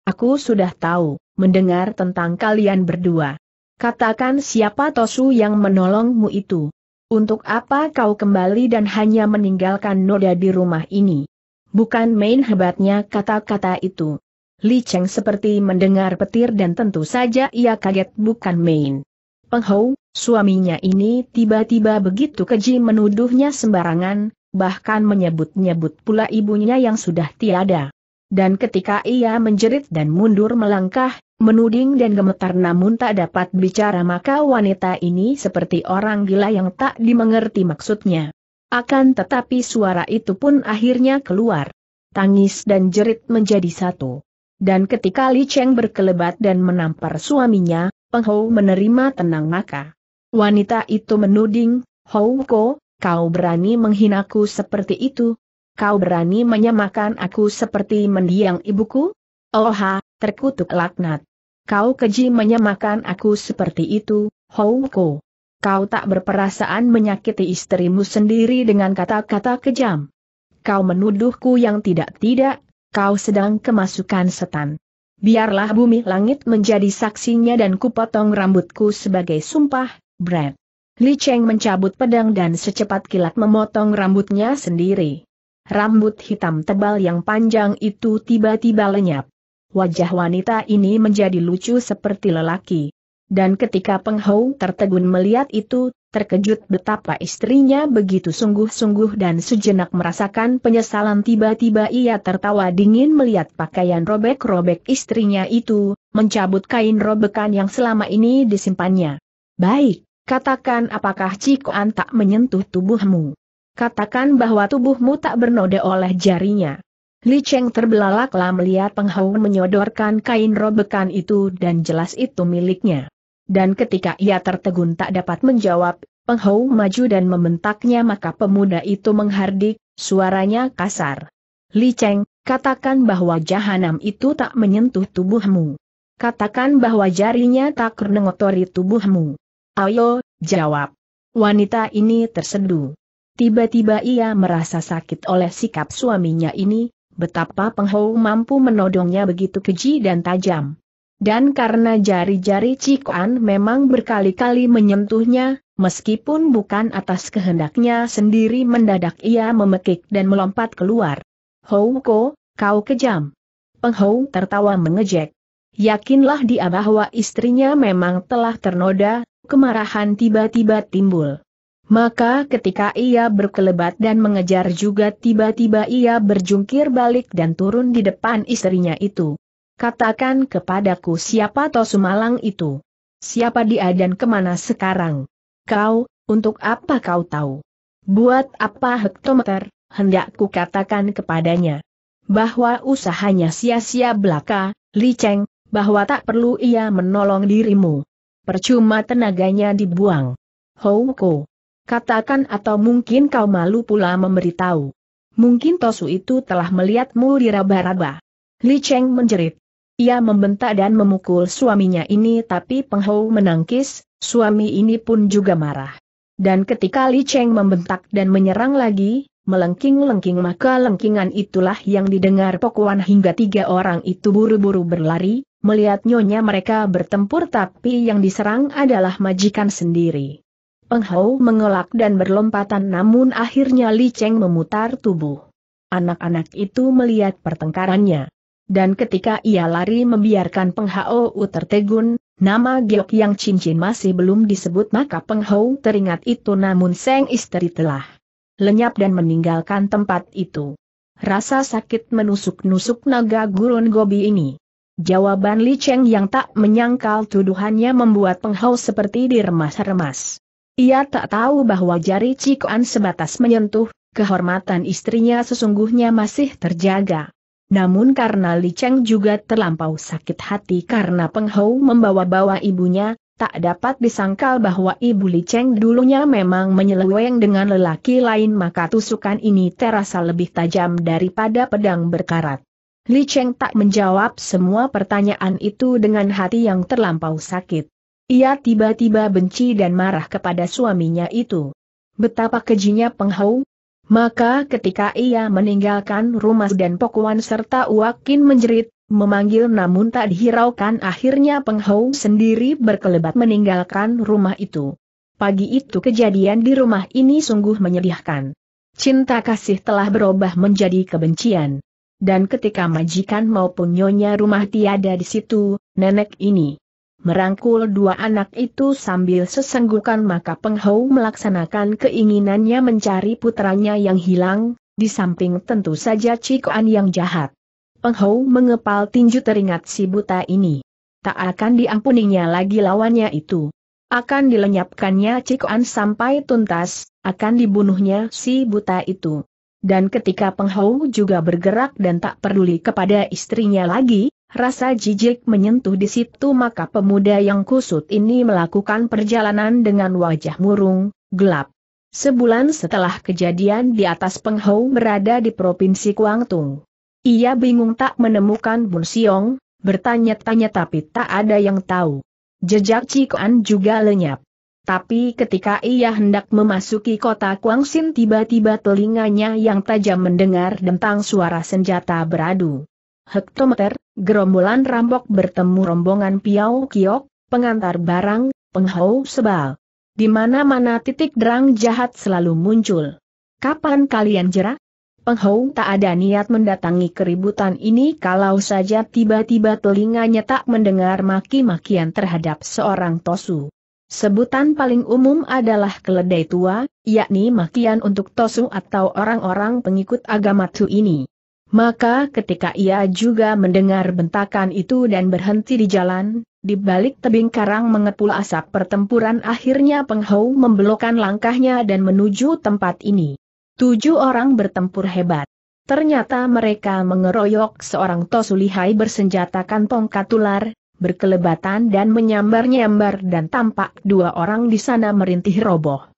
S1: Aku sudah tahu, mendengar tentang kalian berdua. Katakan siapa Tosu yang menolongmu itu. Untuk apa kau kembali dan hanya meninggalkan noda di rumah ini? Bukan main hebatnya kata-kata itu. Li Cheng seperti mendengar petir dan tentu saja ia kaget bukan main. Peng Hou, suaminya ini tiba-tiba begitu keji menuduhnya sembarangan, bahkan menyebut-nyebut pula ibunya yang sudah tiada. Dan ketika ia menjerit dan mundur melangkah, menuding dan gemetar namun tak dapat bicara maka wanita ini seperti orang gila yang tak dimengerti maksudnya. Akan tetapi suara itu pun akhirnya keluar. Tangis dan jerit menjadi satu. Dan ketika Li Cheng berkelebat dan menampar suaminya, Peng menerima tenang maka. Wanita itu menuding, Houko, kau berani menghinaku seperti itu? Kau berani menyamakan aku seperti mendiang ibuku? Oha, terkutuk laknat. Kau keji menyamakan aku seperti itu, Houko. Kau tak berperasaan menyakiti istrimu sendiri dengan kata-kata kejam. Kau menuduhku yang tidak-tidak, kau sedang kemasukan setan biarlah bumi langit menjadi saksinya dan kupotong rambutku sebagai sumpah, Brad. Li Cheng mencabut pedang dan secepat kilat memotong rambutnya sendiri. Rambut hitam tebal yang panjang itu tiba-tiba lenyap. Wajah wanita ini menjadi lucu seperti lelaki. Dan ketika Peng Hou tertegun melihat itu, terkejut betapa istrinya begitu sungguh-sungguh dan sejenak merasakan penyesalan tiba-tiba ia tertawa dingin melihat pakaian robek-robek istrinya itu, mencabut kain robekan yang selama ini disimpannya. Baik, katakan apakah Cikoan tak menyentuh tubuhmu. Katakan bahwa tubuhmu tak bernoda oleh jarinya. Li Cheng terbelalaklah melihat penghau menyodorkan kain robekan itu dan jelas itu miliknya dan ketika ia tertegun tak dapat menjawab, penghau maju dan membentaknya maka pemuda itu menghardik, suaranya kasar. Li Cheng, katakan bahwa jahanam itu tak menyentuh tubuhmu. Katakan bahwa jarinya tak mengotori tubuhmu. Ayo, jawab. Wanita ini terseduh. Tiba-tiba ia merasa sakit oleh sikap suaminya ini, betapa penghau mampu menodongnya begitu keji dan tajam. Dan karena jari-jari Cikuan memang berkali-kali menyentuhnya, meskipun bukan atas kehendaknya sendiri mendadak ia memekik dan melompat keluar. Houko, kau kejam. Penghou tertawa mengejek. Yakinlah dia bahwa istrinya memang telah ternoda, kemarahan tiba-tiba timbul. Maka ketika ia berkelebat dan mengejar juga tiba-tiba ia berjungkir balik dan turun di depan istrinya itu. Katakan kepadaku siapa Tosumalang itu. Siapa dia dan kemana sekarang? Kau, untuk apa kau tahu? Buat apa hektometer, hendak katakan kepadanya. Bahwa usahanya sia-sia belaka, Liceng, bahwa tak perlu ia menolong dirimu. Percuma tenaganya dibuang. Houko. Katakan atau mungkin kau malu pula memberitahu. Mungkin Tosu itu telah melihatmu di raba-raba. Li Cheng menjerit. Ia membentak dan memukul suaminya ini tapi Peng Hou menangkis, suami ini pun juga marah. Dan ketika Li Cheng membentak dan menyerang lagi, melengking-lengking maka lengkingan itulah yang didengar Pokuan hingga tiga orang itu buru-buru berlari, melihat nyonya mereka bertempur tapi yang diserang adalah majikan sendiri. Peng Hou mengelak dan berlompatan namun akhirnya Li Cheng memutar tubuh. Anak-anak itu melihat pertengkarannya dan ketika ia lari membiarkan Peng Hou tertegun, nama Giok yang cincin masih belum disebut maka Peng Hou teringat itu namun Seng istri telah lenyap dan meninggalkan tempat itu. Rasa sakit menusuk-nusuk naga gurun gobi ini. Jawaban Li Cheng yang tak menyangkal tuduhannya membuat Peng Hou seperti diremas-remas. Ia tak tahu bahwa jari Cikuan sebatas menyentuh, kehormatan istrinya sesungguhnya masih terjaga. Namun karena Li Cheng juga terlampau sakit hati karena Peng Hou membawa-bawa ibunya, tak dapat disangkal bahwa ibu Li Cheng dulunya memang menyeleweng dengan lelaki lain maka tusukan ini terasa lebih tajam daripada pedang berkarat. Li Cheng tak menjawab semua pertanyaan itu dengan hati yang terlampau sakit. Ia tiba-tiba benci dan marah kepada suaminya itu. Betapa kejinya Peng Hou, maka ketika ia meninggalkan rumah dan pokuan serta Wakin menjerit, memanggil namun tak dihiraukan akhirnya penghau sendiri berkelebat meninggalkan rumah itu. Pagi itu kejadian di rumah ini sungguh menyedihkan. Cinta kasih telah berubah menjadi kebencian. Dan ketika majikan maupun nyonya rumah tiada di situ, nenek ini merangkul dua anak itu sambil sesenggukan maka Penghau melaksanakan keinginannya mencari putranya yang hilang, di samping tentu saja Cikoan yang jahat. Penghau mengepal tinju teringat si buta ini. Tak akan diampuninya lagi lawannya itu. Akan dilenyapkannya Cikoan sampai tuntas, akan dibunuhnya si buta itu. Dan ketika Penghau juga bergerak dan tak peduli kepada istrinya lagi, Rasa jijik menyentuh di situ maka pemuda yang kusut ini melakukan perjalanan dengan wajah murung, gelap. Sebulan setelah kejadian di atas Penghou berada di Provinsi Kuangtung. Ia bingung tak menemukan Bun Siong, bertanya-tanya tapi tak ada yang tahu. Jejak Cikuan juga lenyap. Tapi ketika ia hendak memasuki kota Kuangsin tiba-tiba telinganya yang tajam mendengar dentang suara senjata beradu. Hektometer, Gerombolan rampok bertemu rombongan Piau Kiok, pengantar barang, penghau sebal. Di mana-mana titik derang jahat selalu muncul. Kapan kalian jerak? Penghau tak ada niat mendatangi keributan ini kalau saja tiba-tiba telinganya tak mendengar maki-makian terhadap seorang Tosu. Sebutan paling umum adalah keledai tua, yakni makian untuk Tosu atau orang-orang pengikut agama Tu ini. Maka ketika ia juga mendengar bentakan itu dan berhenti di jalan, di balik tebing karang mengepul asap pertempuran akhirnya Peng Hou membelokkan langkahnya dan menuju tempat ini. Tujuh orang bertempur hebat. Ternyata mereka mengeroyok seorang Tosulihai bersenjatakan tongkat ular, berkelebatan dan menyambar-nyambar dan tampak dua orang di sana merintih roboh.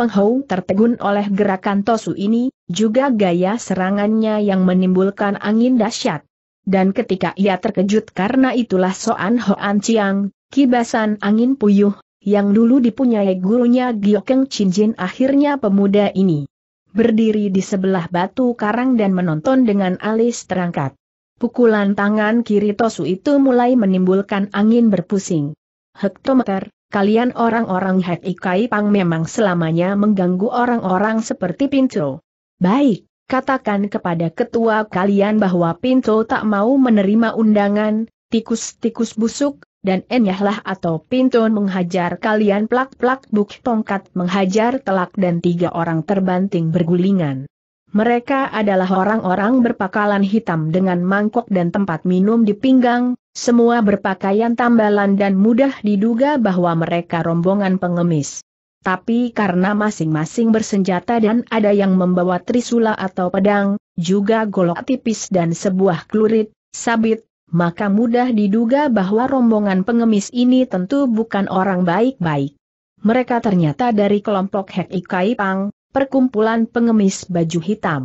S1: Peng Hou tertegun oleh gerakan Tosu ini, juga gaya serangannya yang menimbulkan angin dahsyat. Dan ketika ia terkejut karena itulah Soan Hoan Chiang, kibasan angin puyuh, yang dulu dipunyai gurunya Giokeng Chinjin akhirnya pemuda ini. Berdiri di sebelah batu karang dan menonton dengan alis terangkat. Pukulan tangan kiri Tosu itu mulai menimbulkan angin berpusing. Hektometer, kalian orang-orang Hek Ikai Pang memang selamanya mengganggu orang-orang seperti Pinto. Baik, katakan kepada ketua kalian bahwa Pinto tak mau menerima undangan, tikus-tikus busuk, dan enyahlah atau Pinto menghajar kalian plak-plak buk tongkat menghajar telak dan tiga orang terbanting bergulingan. Mereka adalah orang-orang berpakalan hitam dengan mangkok dan tempat minum di pinggang, semua berpakaian tambalan dan mudah diduga bahwa mereka rombongan pengemis. Tapi karena masing-masing bersenjata dan ada yang membawa trisula atau pedang, juga golok tipis dan sebuah klurit, sabit, maka mudah diduga bahwa rombongan pengemis ini tentu bukan orang baik-baik. Mereka ternyata dari kelompok Hek Ikaipang perkumpulan pengemis baju hitam.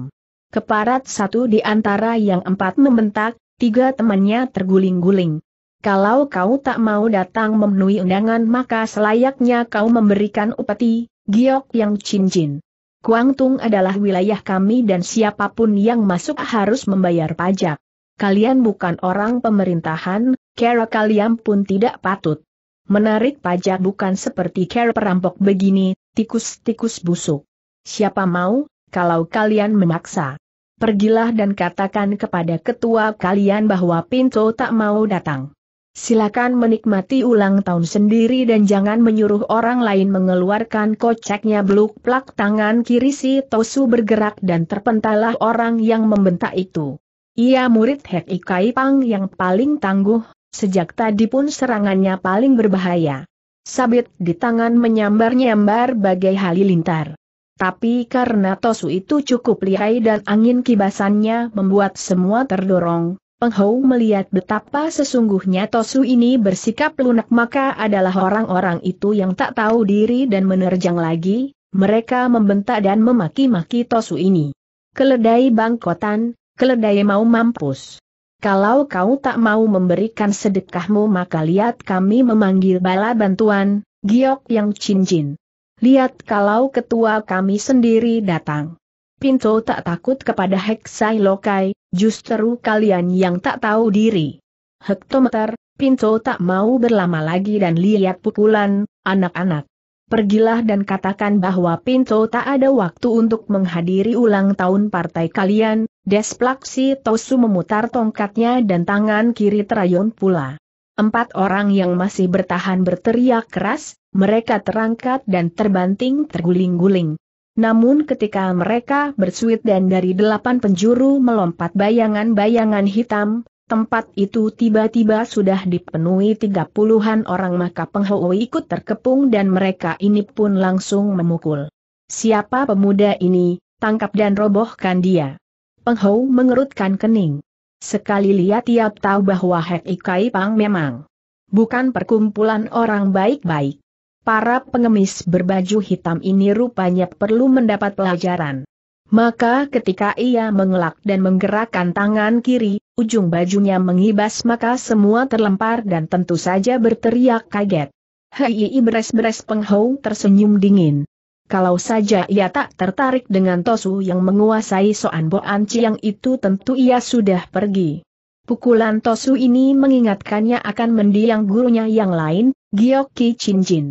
S1: Keparat satu di antara yang empat membentak, tiga temannya terguling-guling. Kalau kau tak mau datang memenuhi undangan maka selayaknya kau memberikan upeti, giok yang cincin. Kuangtung adalah wilayah kami dan siapapun yang masuk harus membayar pajak. Kalian bukan orang pemerintahan, kera kalian pun tidak patut. Menarik pajak bukan seperti kera perampok begini, tikus-tikus busuk. Siapa mau, kalau kalian memaksa. Pergilah dan katakan kepada ketua kalian bahwa Pinto tak mau datang. Silakan menikmati ulang tahun sendiri dan jangan menyuruh orang lain mengeluarkan koceknya beluk plak tangan kiri si Tosu bergerak dan terpentalah orang yang membentak itu. Ia murid Hek Ikai Pang yang paling tangguh, sejak tadi pun serangannya paling berbahaya. Sabit di tangan menyambar-nyambar bagai halilintar. Tapi karena Tosu itu cukup lihai dan angin kibasannya membuat semua terdorong, Penghou melihat betapa sesungguhnya Tosu ini bersikap lunak maka adalah orang-orang itu yang tak tahu diri dan menerjang lagi, mereka membentak dan memaki-maki Tosu ini. Keledai bangkotan, keledai mau mampus. Kalau kau tak mau memberikan sedekahmu maka lihat kami memanggil bala bantuan, giok yang cincin lihat kalau ketua kami sendiri datang. Pinto tak takut kepada Heksai Lokai, justru kalian yang tak tahu diri. Hektometer, Pinto tak mau berlama lagi dan lihat pukulan, anak-anak. Pergilah dan katakan bahwa Pinto tak ada waktu untuk menghadiri ulang tahun partai kalian, Desplaksi Tosu memutar tongkatnya dan tangan kiri Trayon pula. Empat orang yang masih bertahan berteriak keras, mereka terangkat dan terbanting terguling-guling. Namun ketika mereka bersuit dan dari delapan penjuru melompat bayangan-bayangan hitam, tempat itu tiba-tiba sudah dipenuhi tiga puluhan orang maka Penghau ikut terkepung dan mereka ini pun langsung memukul. Siapa pemuda ini, tangkap dan robohkan dia. Penghau mengerutkan kening. Sekali lihat ia tahu bahwa Hek Ikai Pang memang bukan perkumpulan orang baik-baik para pengemis berbaju hitam ini rupanya perlu mendapat pelajaran. Maka ketika ia mengelak dan menggerakkan tangan kiri, ujung bajunya mengibas maka semua terlempar dan tentu saja berteriak kaget. Hei beres-beres penghau tersenyum dingin. Kalau saja ia tak tertarik dengan Tosu yang menguasai Soan Boan yang itu tentu ia sudah pergi. Pukulan Tosu ini mengingatkannya akan mendiang gurunya yang lain, Giok Ki Chin Jin.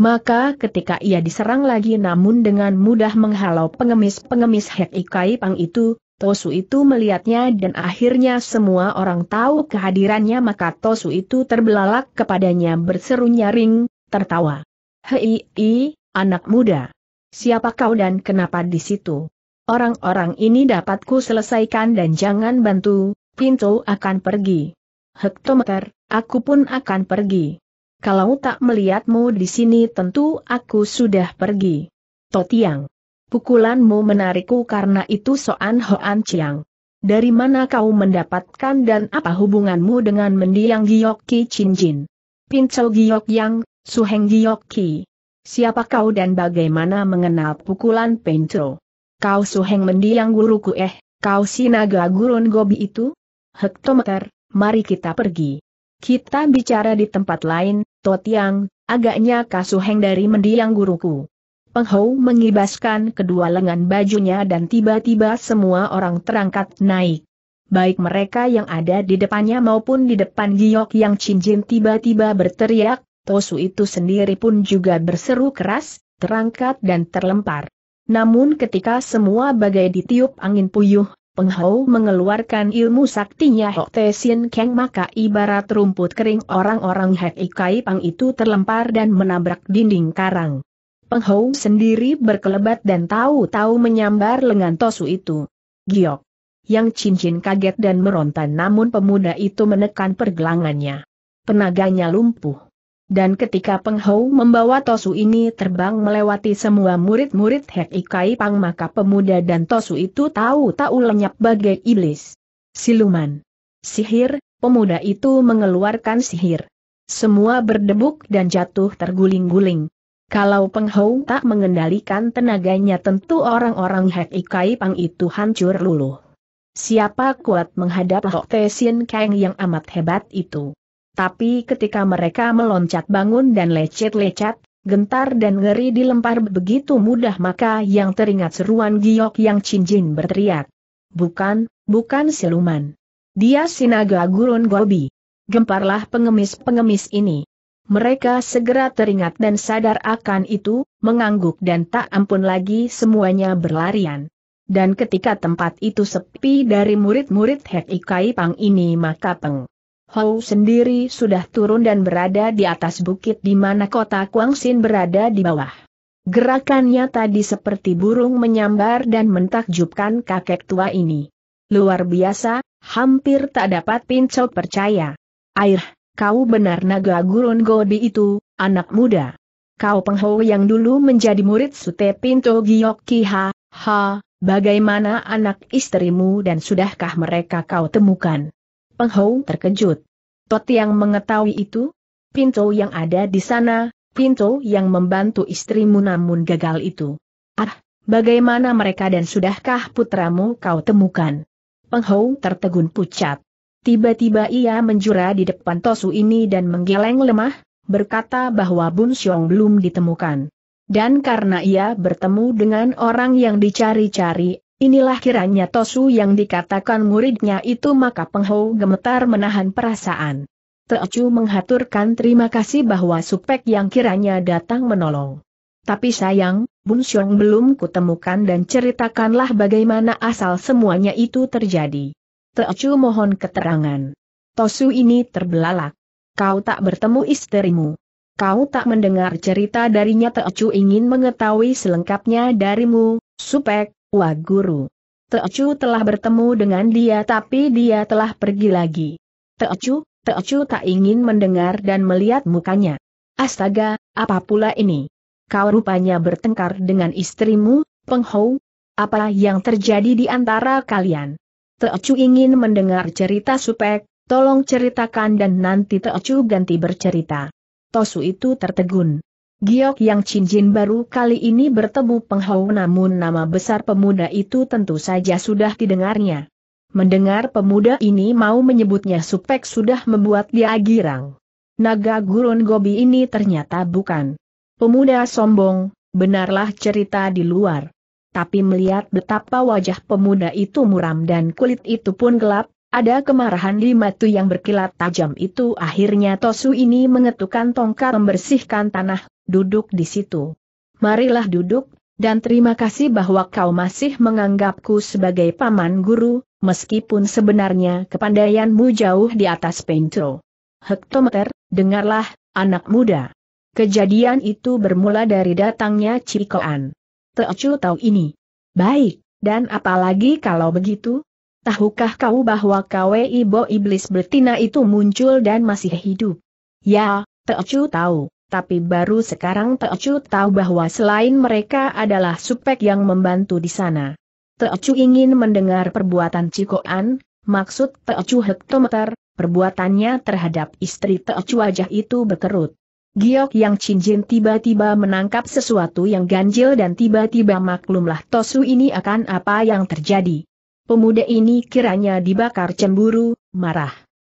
S1: Maka ketika ia diserang lagi namun dengan mudah menghalau pengemis-pengemis Hek Ikai Pang itu, Tosu itu melihatnya dan akhirnya semua orang tahu kehadirannya maka Tosu itu terbelalak kepadanya berseru nyaring, tertawa. Hei, i, anak muda. Siapa kau dan kenapa di situ? Orang-orang ini dapatku selesaikan dan jangan bantu, pintu akan pergi. Hektometer, aku pun akan pergi. Kalau tak melihatmu di sini tentu aku sudah pergi. Totiang. Pukulanmu menarikku karena itu Soan Hoan Chiang. Dari mana kau mendapatkan dan apa hubunganmu dengan mendiang Giok Ki Chin Jin? Giok Yang, Suheng Giok Ki. Siapa kau dan bagaimana mengenal pukulan Pincau? Kau Suheng mendiang guruku eh, kau si naga gurun gobi itu? Hektometer, mari kita pergi. Kita bicara di tempat lain, Totiang, agaknya kasuheng dari mendiang guruku. Penghou mengibaskan kedua lengan bajunya dan tiba-tiba semua orang terangkat naik. Baik mereka yang ada di depannya maupun di depan giok yang cincin tiba-tiba berteriak, Tosu itu sendiri pun juga berseru keras, terangkat dan terlempar. Namun ketika semua bagai ditiup angin puyuh, Peng Hou mengeluarkan ilmu saktinya Hok Te Sien Keng maka ibarat rumput kering orang-orang Hek kai Pang itu terlempar dan menabrak dinding karang. Peng Hou sendiri berkelebat dan tahu-tahu menyambar lengan Tosu itu. Giok. Yang cincin kaget dan meronta namun pemuda itu menekan pergelangannya. Penaganya lumpuh. Dan ketika Peng membawa Tosu ini terbang melewati semua murid-murid Hek Ikai Pang maka pemuda dan Tosu itu tahu-tahu lenyap bagai iblis. Siluman. Sihir, pemuda itu mengeluarkan sihir. Semua berdebuk dan jatuh terguling-guling. Kalau Peng tak mengendalikan tenaganya tentu orang-orang Hek Ikai Pang itu hancur luluh. Siapa kuat menghadap Hok Te Sien Kang yang amat hebat itu? Tapi ketika mereka meloncat bangun dan lecet lecet gentar dan ngeri dilempar begitu mudah maka yang teringat seruan giok yang cincin berteriak. Bukan, bukan siluman. Dia sinaga gurun gobi. Gemparlah pengemis-pengemis ini. Mereka segera teringat dan sadar akan itu, mengangguk dan tak ampun lagi semuanya berlarian. Dan ketika tempat itu sepi dari murid-murid Hek Ikai Pang ini maka Peng Hou sendiri sudah turun dan berada di atas bukit di mana kota Kuangsin berada di bawah. Gerakannya tadi seperti burung menyambar dan mentakjubkan kakek tua ini. Luar biasa, hampir tak dapat pincel percaya. Air, kau benar naga gurun Gobi itu, anak muda. Kau penghou yang dulu menjadi murid Sute Pinto Giok Kiha, ha, bagaimana anak istrimu dan sudahkah mereka kau temukan? Peng Hou terkejut. Tot yang mengetahui itu? Pinto yang ada di sana, Pinto yang membantu istrimu namun gagal itu. Ah, bagaimana mereka dan sudahkah putramu kau temukan? Peng Hou tertegun pucat. Tiba-tiba ia menjura di depan Tosu ini dan menggeleng lemah, berkata bahwa Bun Xiong belum ditemukan. Dan karena ia bertemu dengan orang yang dicari-cari, Inilah kiranya Tosu yang dikatakan muridnya itu maka Penghau gemetar menahan perasaan. Teocu menghaturkan terima kasih bahwa supek yang kiranya datang menolong. Tapi sayang, Bun Xiong belum kutemukan dan ceritakanlah bagaimana asal semuanya itu terjadi. Teocu mohon keterangan. Tosu ini terbelalak. Kau tak bertemu istrimu. Kau tak mendengar cerita darinya Teocu ingin mengetahui selengkapnya darimu, Supek, Wah guru. Teocu telah bertemu dengan dia tapi dia telah pergi lagi. Teocu, Teocu tak ingin mendengar dan melihat mukanya. Astaga, apa pula ini? Kau rupanya bertengkar dengan istrimu, Penghou? Apa yang terjadi di antara kalian? Teocu ingin mendengar cerita Supek, tolong ceritakan dan nanti Teocu ganti bercerita. Tosu itu tertegun. Giok yang cincin baru kali ini bertemu Penghau namun nama besar pemuda itu tentu saja sudah didengarnya. Mendengar pemuda ini mau menyebutnya supek sudah membuat dia girang. Naga gurun gobi ini ternyata bukan. Pemuda sombong, benarlah cerita di luar. Tapi melihat betapa wajah pemuda itu muram dan kulit itu pun gelap, ada kemarahan di matu yang berkilat tajam itu akhirnya Tosu ini mengetukkan tongkat membersihkan tanah duduk di situ. Marilah duduk, dan terima kasih bahwa kau masih menganggapku sebagai paman guru, meskipun sebenarnya kepandaianmu jauh di atas Pentro. Hektometer, dengarlah, anak muda. Kejadian itu bermula dari datangnya Cikoan. Teocu tahu ini. Baik, dan apalagi kalau begitu? Tahukah kau bahwa KW Ibo Iblis Betina itu muncul dan masih hidup? Ya, Teocu tahu tapi baru sekarang Teocu tahu bahwa selain mereka adalah supek yang membantu di sana. Teocu ingin mendengar perbuatan Cikoan, maksud Teocu hektometer, perbuatannya terhadap istri Teocu wajah itu berkerut. Giok yang cincin tiba-tiba menangkap sesuatu yang ganjil dan tiba-tiba maklumlah Tosu ini akan apa yang terjadi. Pemuda ini kiranya dibakar cemburu, marah.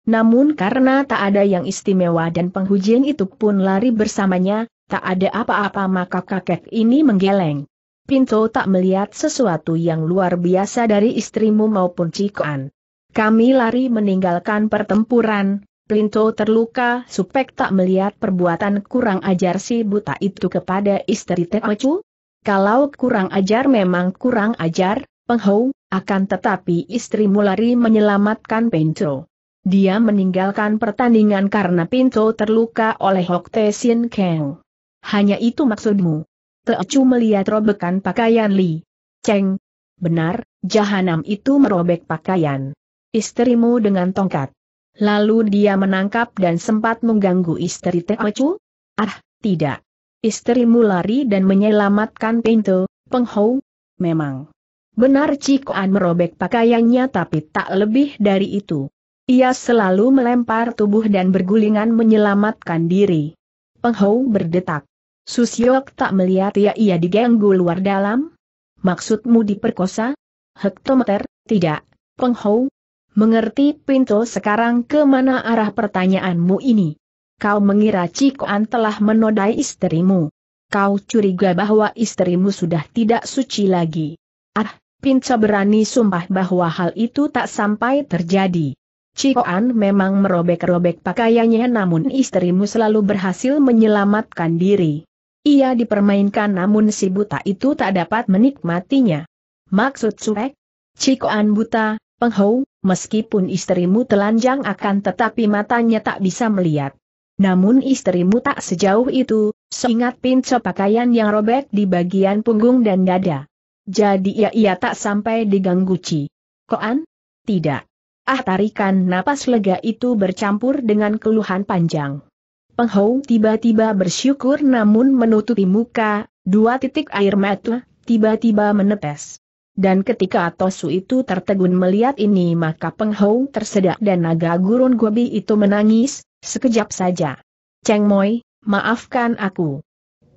S1: Namun karena tak ada yang istimewa dan penghujin itu pun lari bersamanya, tak ada apa-apa maka kakek ini menggeleng. Pinto tak melihat sesuatu yang luar biasa dari istrimu maupun Cikoan. Kami lari meninggalkan pertempuran, Pinto terluka supek tak melihat perbuatan kurang ajar si buta itu kepada istri Teocu. Kalau kurang ajar memang kurang ajar, penghau. akan tetapi istrimu lari menyelamatkan Pinto. Dia meninggalkan pertandingan karena Pinto terluka oleh Hok Te Sin Kang. Hanya itu maksudmu. Teocu melihat robekan pakaian Li. Cheng. Benar, jahanam itu merobek pakaian. Istrimu dengan tongkat. Lalu dia menangkap dan sempat mengganggu istri Teocu? Ah, tidak. Istrimu lari dan menyelamatkan Pinto, Penghou. Memang. Benar Cikoan merobek pakaiannya tapi tak lebih dari itu. Ia selalu melempar tubuh dan bergulingan menyelamatkan diri. Penghou berdetak. Susiok tak melihat ia ia diganggu luar dalam? Maksudmu diperkosa? Hektometer, tidak, Penghou. Mengerti pintu sekarang ke mana arah pertanyaanmu ini? Kau mengira Cikoan telah menodai istrimu. Kau curiga bahwa istrimu sudah tidak suci lagi. Ah, Pinca berani sumpah bahwa hal itu tak sampai terjadi. Cikoan memang merobek-robek pakaiannya namun istrimu selalu berhasil menyelamatkan diri. Ia dipermainkan namun si buta itu tak dapat menikmatinya. Maksud Suek? Cikoan buta, penghou, meskipun istrimu telanjang akan tetapi matanya tak bisa melihat. Namun istrimu tak sejauh itu, seingat pinco pakaian yang robek di bagian punggung dan dada. Jadi ia, ia tak sampai diganggu Ci. Koan? Tidak. Ah tarikan napas lega itu bercampur dengan keluhan panjang. Penghou tiba-tiba bersyukur namun menutupi muka, dua titik air mata tiba-tiba menetes. Dan ketika Tosu itu tertegun melihat ini maka Penghou tersedak dan naga gurun gobi itu menangis, sekejap saja. Cheng Moi, maafkan aku.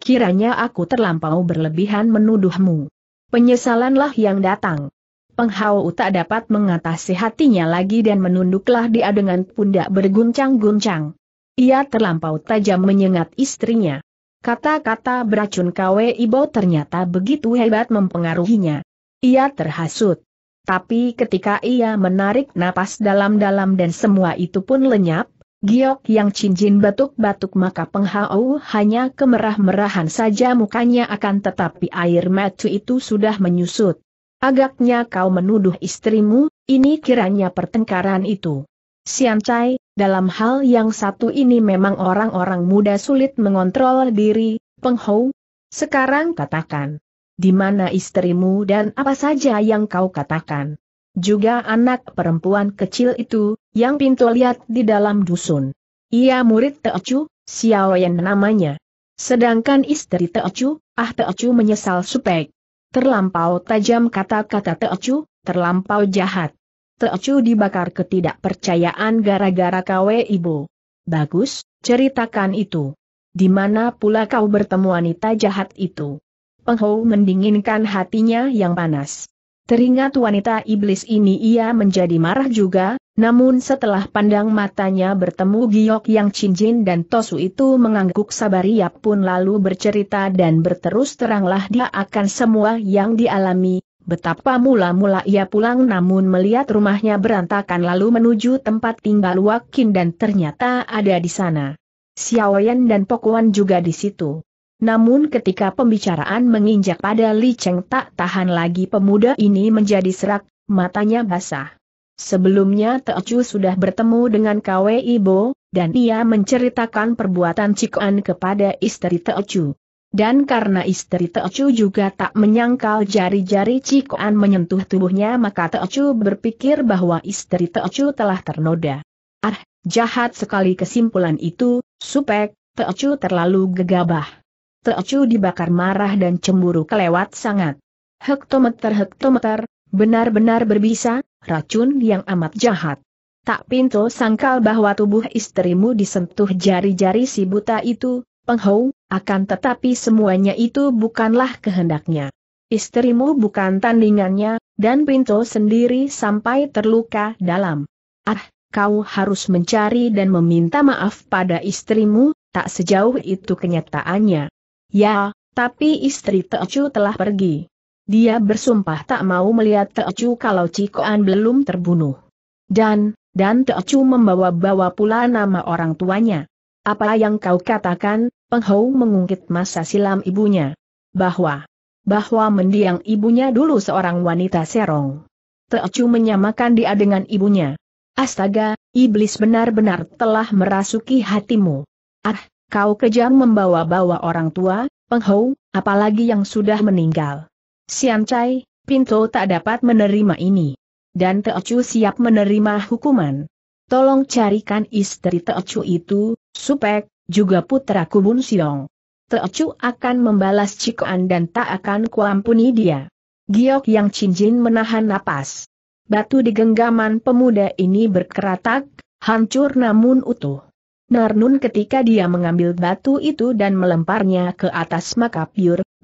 S1: Kiranya aku terlampau berlebihan menuduhmu. Penyesalanlah yang datang. Penghawa Uta dapat mengatasi hatinya lagi dan menunduklah dia dengan pundak berguncang-guncang. Ia terlampau tajam menyengat istrinya. Kata-kata beracun KW Ibo ternyata begitu hebat mempengaruhinya. Ia terhasut. Tapi ketika ia menarik napas dalam-dalam dan semua itu pun lenyap, Giok yang cincin batuk-batuk maka penghau hanya kemerah-merahan saja mukanya akan tetapi air mata itu sudah menyusut. Agaknya kau menuduh istrimu, ini kiranya pertengkaran itu. Sian Chai, dalam hal yang satu ini memang orang-orang muda sulit mengontrol diri, Peng Hou. Sekarang katakan. Di mana istrimu dan apa saja yang kau katakan? Juga anak perempuan kecil itu, yang pintu lihat di dalam dusun. Ia murid Teocu, Yan namanya. Sedangkan istri Teocu, ah Teocu menyesal supek. Terlampau tajam kata-kata Teocu, terlampau jahat. Teocu dibakar ketidakpercayaan gara-gara KW Ibu. Bagus, ceritakan itu. Di mana pula kau bertemu wanita jahat itu? Penghou mendinginkan hatinya yang panas. Teringat wanita iblis ini ia menjadi marah juga, namun setelah pandang matanya bertemu Giok yang cincin dan Tosu itu mengangguk sabar ia pun lalu bercerita dan berterus teranglah dia akan semua yang dialami, betapa mula-mula ia pulang namun melihat rumahnya berantakan lalu menuju tempat tinggal Wakin dan ternyata ada di sana. Xiaoyan dan Pokuan juga di situ. Namun ketika pembicaraan menginjak pada Li Cheng tak tahan lagi pemuda ini menjadi serak, matanya basah. Sebelumnya Teocu sudah bertemu dengan Kwe Ibo, dan ia menceritakan perbuatan Cikoan kepada istri Teocu. Dan karena istri Teocu juga tak menyangkal jari-jari Cikoan menyentuh tubuhnya maka Teocu berpikir bahwa istri Teocu telah ternoda. Ah, jahat sekali kesimpulan itu, supek, Teocu terlalu gegabah. Teocu dibakar marah dan cemburu kelewat sangat. Hektometer-hektometer, Benar-benar berbisa, racun yang amat jahat. Tak pintu sangkal bahwa tubuh istrimu disentuh jari-jari si buta itu, penghau. akan tetapi semuanya itu bukanlah kehendaknya. Istrimu bukan tandingannya, dan pintu sendiri sampai terluka dalam. Ah, kau harus mencari dan meminta maaf pada istrimu, tak sejauh itu kenyataannya. Ya, tapi istri Teocu telah pergi. Dia bersumpah tak mau melihat Teocu kalau Cikoan belum terbunuh. Dan, dan Teocu membawa-bawa pula nama orang tuanya. Apa yang kau katakan, Penghou mengungkit masa silam ibunya. Bahwa, bahwa mendiang ibunya dulu seorang wanita serong. Teocu menyamakan dia dengan ibunya. Astaga, iblis benar-benar telah merasuki hatimu. Ah, kau kejam membawa-bawa orang tua, Penghou, apalagi yang sudah meninggal. Siancai, Chai, Pinto tak dapat menerima ini. Dan Teocu siap menerima hukuman. Tolong carikan istri Teocu itu, Supek, juga putra Kubun Siong. Teocu akan membalas cikoan dan tak akan kuampuni dia. Giok yang cincin menahan napas. Batu di genggaman pemuda ini berkeratak, hancur namun utuh. Narnun ketika dia mengambil batu itu dan melemparnya ke atas maka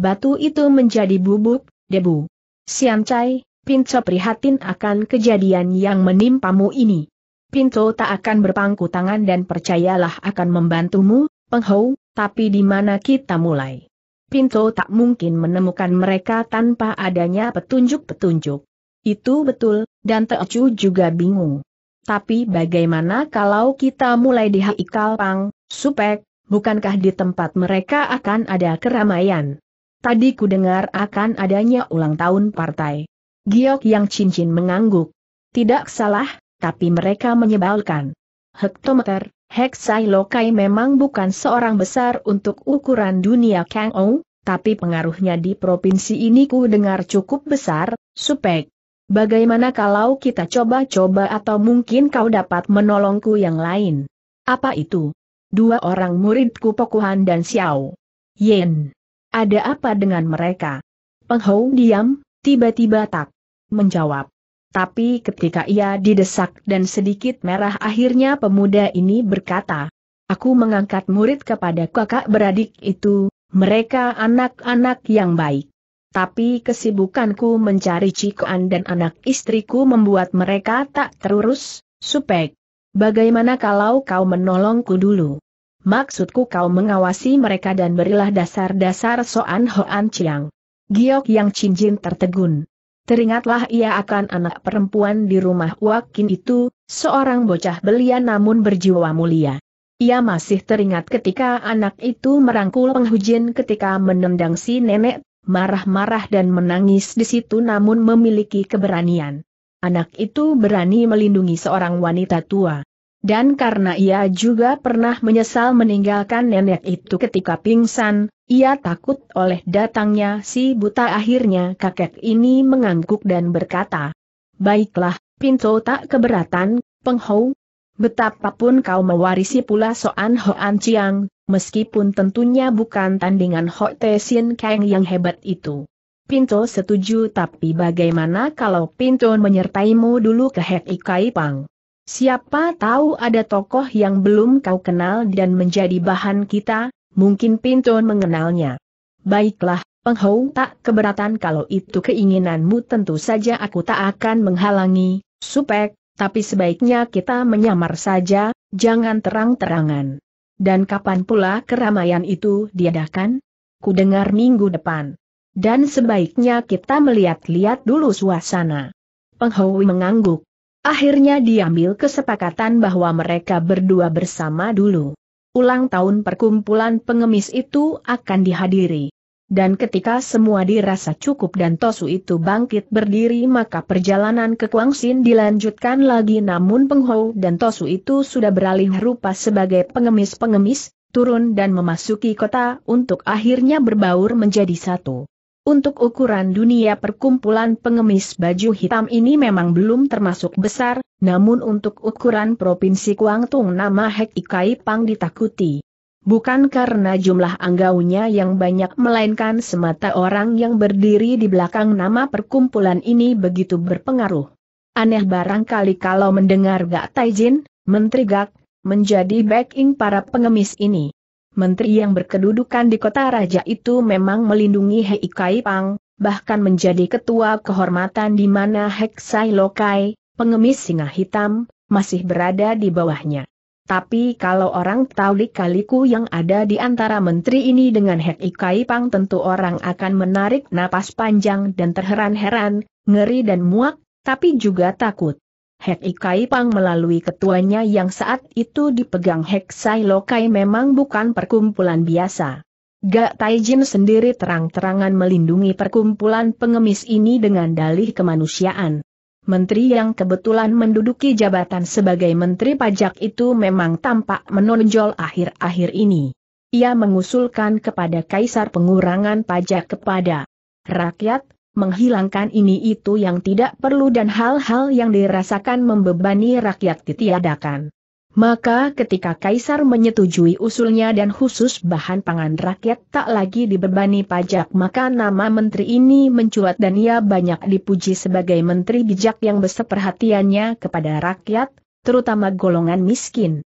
S1: batu itu menjadi bubuk, debu. Siam Chai, Pinto prihatin akan kejadian yang menimpamu ini. Pinto tak akan berpangku tangan dan percayalah akan membantumu, Penghau. tapi di mana kita mulai? Pinto tak mungkin menemukan mereka tanpa adanya petunjuk-petunjuk. Itu betul, dan Teocu juga bingung. Tapi bagaimana kalau kita mulai di Haikalpang, Supek, bukankah di tempat mereka akan ada keramaian? Tadi ku dengar akan adanya ulang tahun partai. Giok yang cincin mengangguk. Tidak salah, tapi mereka menyebalkan. Hektometer, Heksai Lokai memang bukan seorang besar untuk ukuran dunia Kang Ong, tapi pengaruhnya di provinsi ini ku dengar cukup besar, supek. Bagaimana kalau kita coba-coba atau mungkin kau dapat menolongku yang lain? Apa itu? Dua orang muridku Pokuhan dan Xiao. Yen. Ada apa dengan mereka? Penghou diam, tiba-tiba tak menjawab. Tapi ketika ia didesak dan sedikit merah akhirnya pemuda ini berkata, Aku mengangkat murid kepada kakak beradik itu, mereka anak-anak yang baik. Tapi kesibukanku mencari cikuan dan anak istriku membuat mereka tak terurus, supek. Bagaimana kalau kau menolongku dulu? Maksudku kau mengawasi mereka dan berilah dasar-dasar Soan Hoan Chiang. Giok yang cincin tertegun. Teringatlah ia akan anak perempuan di rumah Wakin itu, seorang bocah belia namun berjiwa mulia. Ia masih teringat ketika anak itu merangkul penghujin ketika menendang si nenek, marah-marah dan menangis di situ namun memiliki keberanian. Anak itu berani melindungi seorang wanita tua. Dan karena ia juga pernah menyesal meninggalkan nenek itu ketika pingsan, ia takut oleh datangnya si buta akhirnya kakek ini mengangguk dan berkata, Baiklah, Pinto tak keberatan, Penghou. Betapapun kau mewarisi pula Soan Hoan Chiang, meskipun tentunya bukan tandingan Ho Te Sin Kang yang hebat itu. Pinto setuju tapi bagaimana kalau Pinto menyertaimu dulu ke Hek Ikai Pang? Siapa tahu ada tokoh yang belum kau kenal dan menjadi bahan kita, mungkin Pinto mengenalnya. Baiklah, Penghau tak keberatan kalau itu keinginanmu tentu saja aku tak akan menghalangi, supek, tapi sebaiknya kita menyamar saja, jangan terang-terangan. Dan kapan pula keramaian itu diadakan? Ku dengar minggu depan. Dan sebaiknya kita melihat-lihat dulu suasana. Penghau mengangguk. Akhirnya diambil kesepakatan bahwa mereka berdua bersama dulu. Ulang tahun perkumpulan pengemis itu akan dihadiri. Dan ketika semua dirasa cukup dan Tosu itu bangkit berdiri maka perjalanan ke Kuangsin dilanjutkan lagi namun Penghou dan Tosu itu sudah beralih rupa sebagai pengemis-pengemis, turun dan memasuki kota untuk akhirnya berbaur menjadi satu. Untuk ukuran dunia perkumpulan pengemis baju hitam ini memang belum termasuk besar, namun untuk ukuran Provinsi Kuangtung nama Hek Ikai Pang ditakuti. Bukan karena jumlah anggaunya yang banyak melainkan semata orang yang berdiri di belakang nama perkumpulan ini begitu berpengaruh. Aneh barangkali kalau mendengar Gak Taijin, Menteri Gak, menjadi backing para pengemis ini. Menteri yang berkedudukan di kota raja itu memang melindungi Hei Kai Pang, bahkan menjadi ketua kehormatan di mana Heksai Lokai, pengemis singa hitam, masih berada di bawahnya. Tapi kalau orang tahu dikaliku yang ada di antara menteri ini dengan Hek Kai Pang tentu orang akan menarik napas panjang dan terheran-heran, ngeri dan muak, tapi juga takut. Hek Ikai Pang melalui ketuanya yang saat itu dipegang Hek Sai Lokai memang bukan perkumpulan biasa. Gak Taijin sendiri terang-terangan melindungi perkumpulan pengemis ini dengan dalih kemanusiaan. Menteri yang kebetulan menduduki jabatan sebagai Menteri Pajak itu memang tampak menonjol akhir-akhir ini. Ia mengusulkan kepada Kaisar pengurangan pajak kepada rakyat, menghilangkan ini itu yang tidak perlu dan hal-hal yang dirasakan membebani rakyat ditiadakan. Maka ketika Kaisar menyetujui usulnya dan khusus bahan pangan rakyat tak lagi dibebani pajak maka nama menteri ini mencuat dan ia banyak dipuji sebagai menteri bijak yang berseperhatiannya kepada rakyat, terutama golongan miskin.